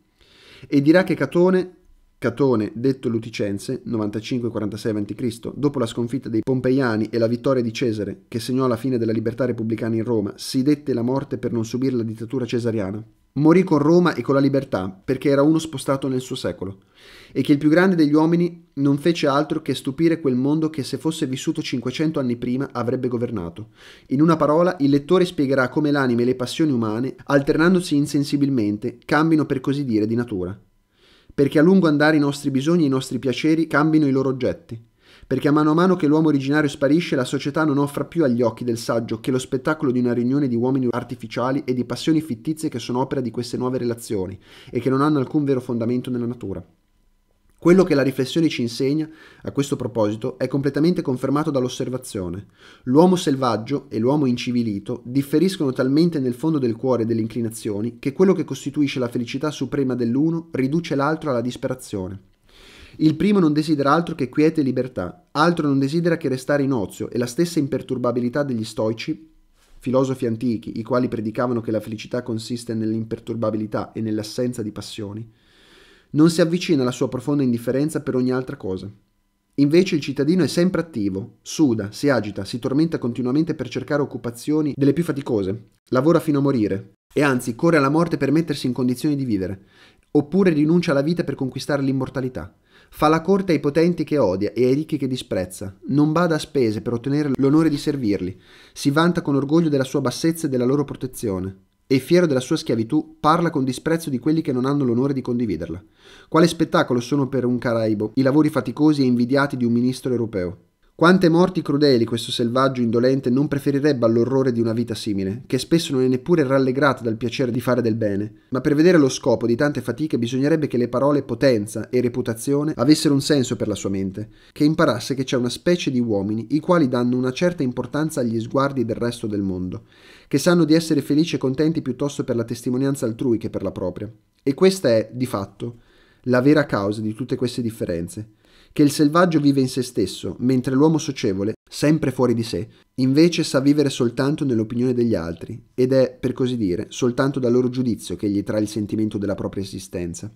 Speaker 1: E dirà che Catone Catone, detto Luticense, 95-46 a.C., dopo la sconfitta dei Pompeiani e la vittoria di Cesare, che segnò la fine della libertà repubblicana in Roma, si dette la morte per non subire la dittatura cesariana. Morì con Roma e con la libertà, perché era uno spostato nel suo secolo, e che il più grande degli uomini non fece altro che stupire quel mondo che se fosse vissuto 500 anni prima avrebbe governato. In una parola, il lettore spiegherà come l'anima e le passioni umane, alternandosi insensibilmente, cambino per così dire di natura perché a lungo andare i nostri bisogni e i nostri piaceri cambino i loro oggetti, perché a mano a mano che l'uomo originario sparisce la società non offra più agli occhi del saggio che lo spettacolo di una riunione di uomini artificiali e di passioni fittizie che sono opera di queste nuove relazioni e che non hanno alcun vero fondamento nella natura. Quello che la riflessione ci insegna, a questo proposito, è completamente confermato dall'osservazione. L'uomo selvaggio e l'uomo incivilito differiscono talmente nel fondo del cuore e delle inclinazioni che quello che costituisce la felicità suprema dell'uno riduce l'altro alla disperazione. Il primo non desidera altro che quiete e libertà, altro non desidera che restare in ozio e la stessa imperturbabilità degli stoici filosofi antichi, i quali predicavano che la felicità consiste nell'imperturbabilità e nell'assenza di passioni, non si avvicina alla sua profonda indifferenza per ogni altra cosa. Invece il cittadino è sempre attivo, suda, si agita, si tormenta continuamente per cercare occupazioni delle più faticose, lavora fino a morire e anzi corre alla morte per mettersi in condizioni di vivere, oppure rinuncia alla vita per conquistare l'immortalità. Fa la corte ai potenti che odia e ai ricchi che disprezza, non bada a spese per ottenere l'onore di servirli, si vanta con orgoglio della sua bassezza e della loro protezione e fiero della sua schiavitù, parla con disprezzo di quelli che non hanno l'onore di condividerla. Quale spettacolo sono per un Caraibo i lavori faticosi e invidiati di un ministro europeo? Quante morti crudeli questo selvaggio indolente non preferirebbe all'orrore di una vita simile, che spesso non è neppure rallegrata dal piacere di fare del bene. Ma per vedere lo scopo di tante fatiche bisognerebbe che le parole potenza e reputazione avessero un senso per la sua mente, che imparasse che c'è una specie di uomini i quali danno una certa importanza agli sguardi del resto del mondo, che sanno di essere felici e contenti piuttosto per la testimonianza altrui che per la propria. E questa è, di fatto, la vera causa di tutte queste differenze che il selvaggio vive in se stesso, mentre l'uomo socievole, sempre fuori di sé, invece sa vivere soltanto nell'opinione degli altri, ed è, per così dire, soltanto dal loro giudizio che gli trae il sentimento della propria esistenza.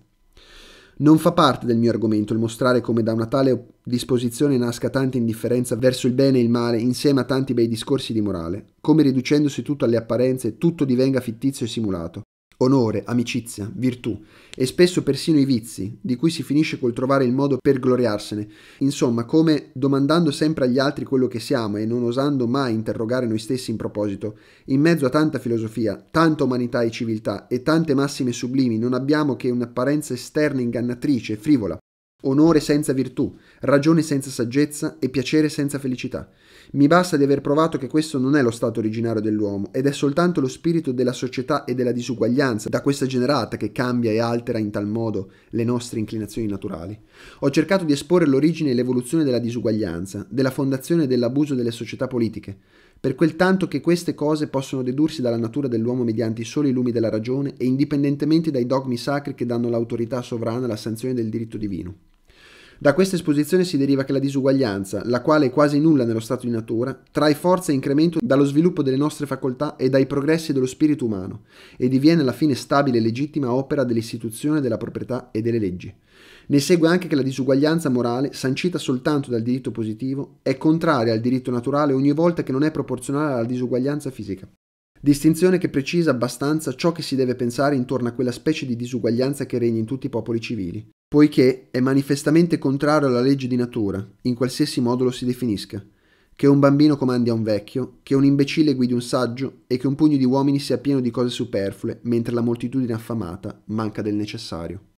Speaker 1: Non fa parte del mio argomento il mostrare come da una tale disposizione nasca tanta indifferenza verso il bene e il male insieme a tanti bei discorsi di morale, come riducendosi tutto alle apparenze tutto divenga fittizio e simulato, onore, amicizia, virtù e spesso persino i vizi, di cui si finisce col trovare il modo per gloriarsene. Insomma, come domandando sempre agli altri quello che siamo e non osando mai interrogare noi stessi in proposito, in mezzo a tanta filosofia, tanta umanità e civiltà e tante massime sublimi non abbiamo che un'apparenza esterna ingannatrice e frivola, Onore senza virtù, ragione senza saggezza e piacere senza felicità. Mi basta di aver provato che questo non è lo stato originario dell'uomo ed è soltanto lo spirito della società e della disuguaglianza da questa generata che cambia e altera in tal modo le nostre inclinazioni naturali. Ho cercato di esporre l'origine e l'evoluzione della disuguaglianza, della fondazione e dell'abuso delle società politiche, per quel tanto che queste cose possono dedursi dalla natura dell'uomo mediante i soli lumi della ragione e indipendentemente dai dogmi sacri che danno l'autorità sovrana alla sanzione del diritto divino. Da questa esposizione si deriva che la disuguaglianza, la quale è quasi nulla nello stato di natura, trae forza e incremento dallo sviluppo delle nostre facoltà e dai progressi dello spirito umano e diviene alla fine stabile e legittima opera dell'istituzione della proprietà e delle leggi. Ne segue anche che la disuguaglianza morale, sancita soltanto dal diritto positivo, è contraria al diritto naturale ogni volta che non è proporzionale alla disuguaglianza fisica. Distinzione che precisa abbastanza ciò che si deve pensare intorno a quella specie di disuguaglianza che regna in tutti i popoli civili, poiché è manifestamente contrario alla legge di natura, in qualsiasi modo lo si definisca, che un bambino comandi a un vecchio, che un imbecille guidi un saggio e che un pugno di uomini sia pieno di cose superflue, mentre la moltitudine affamata manca del necessario.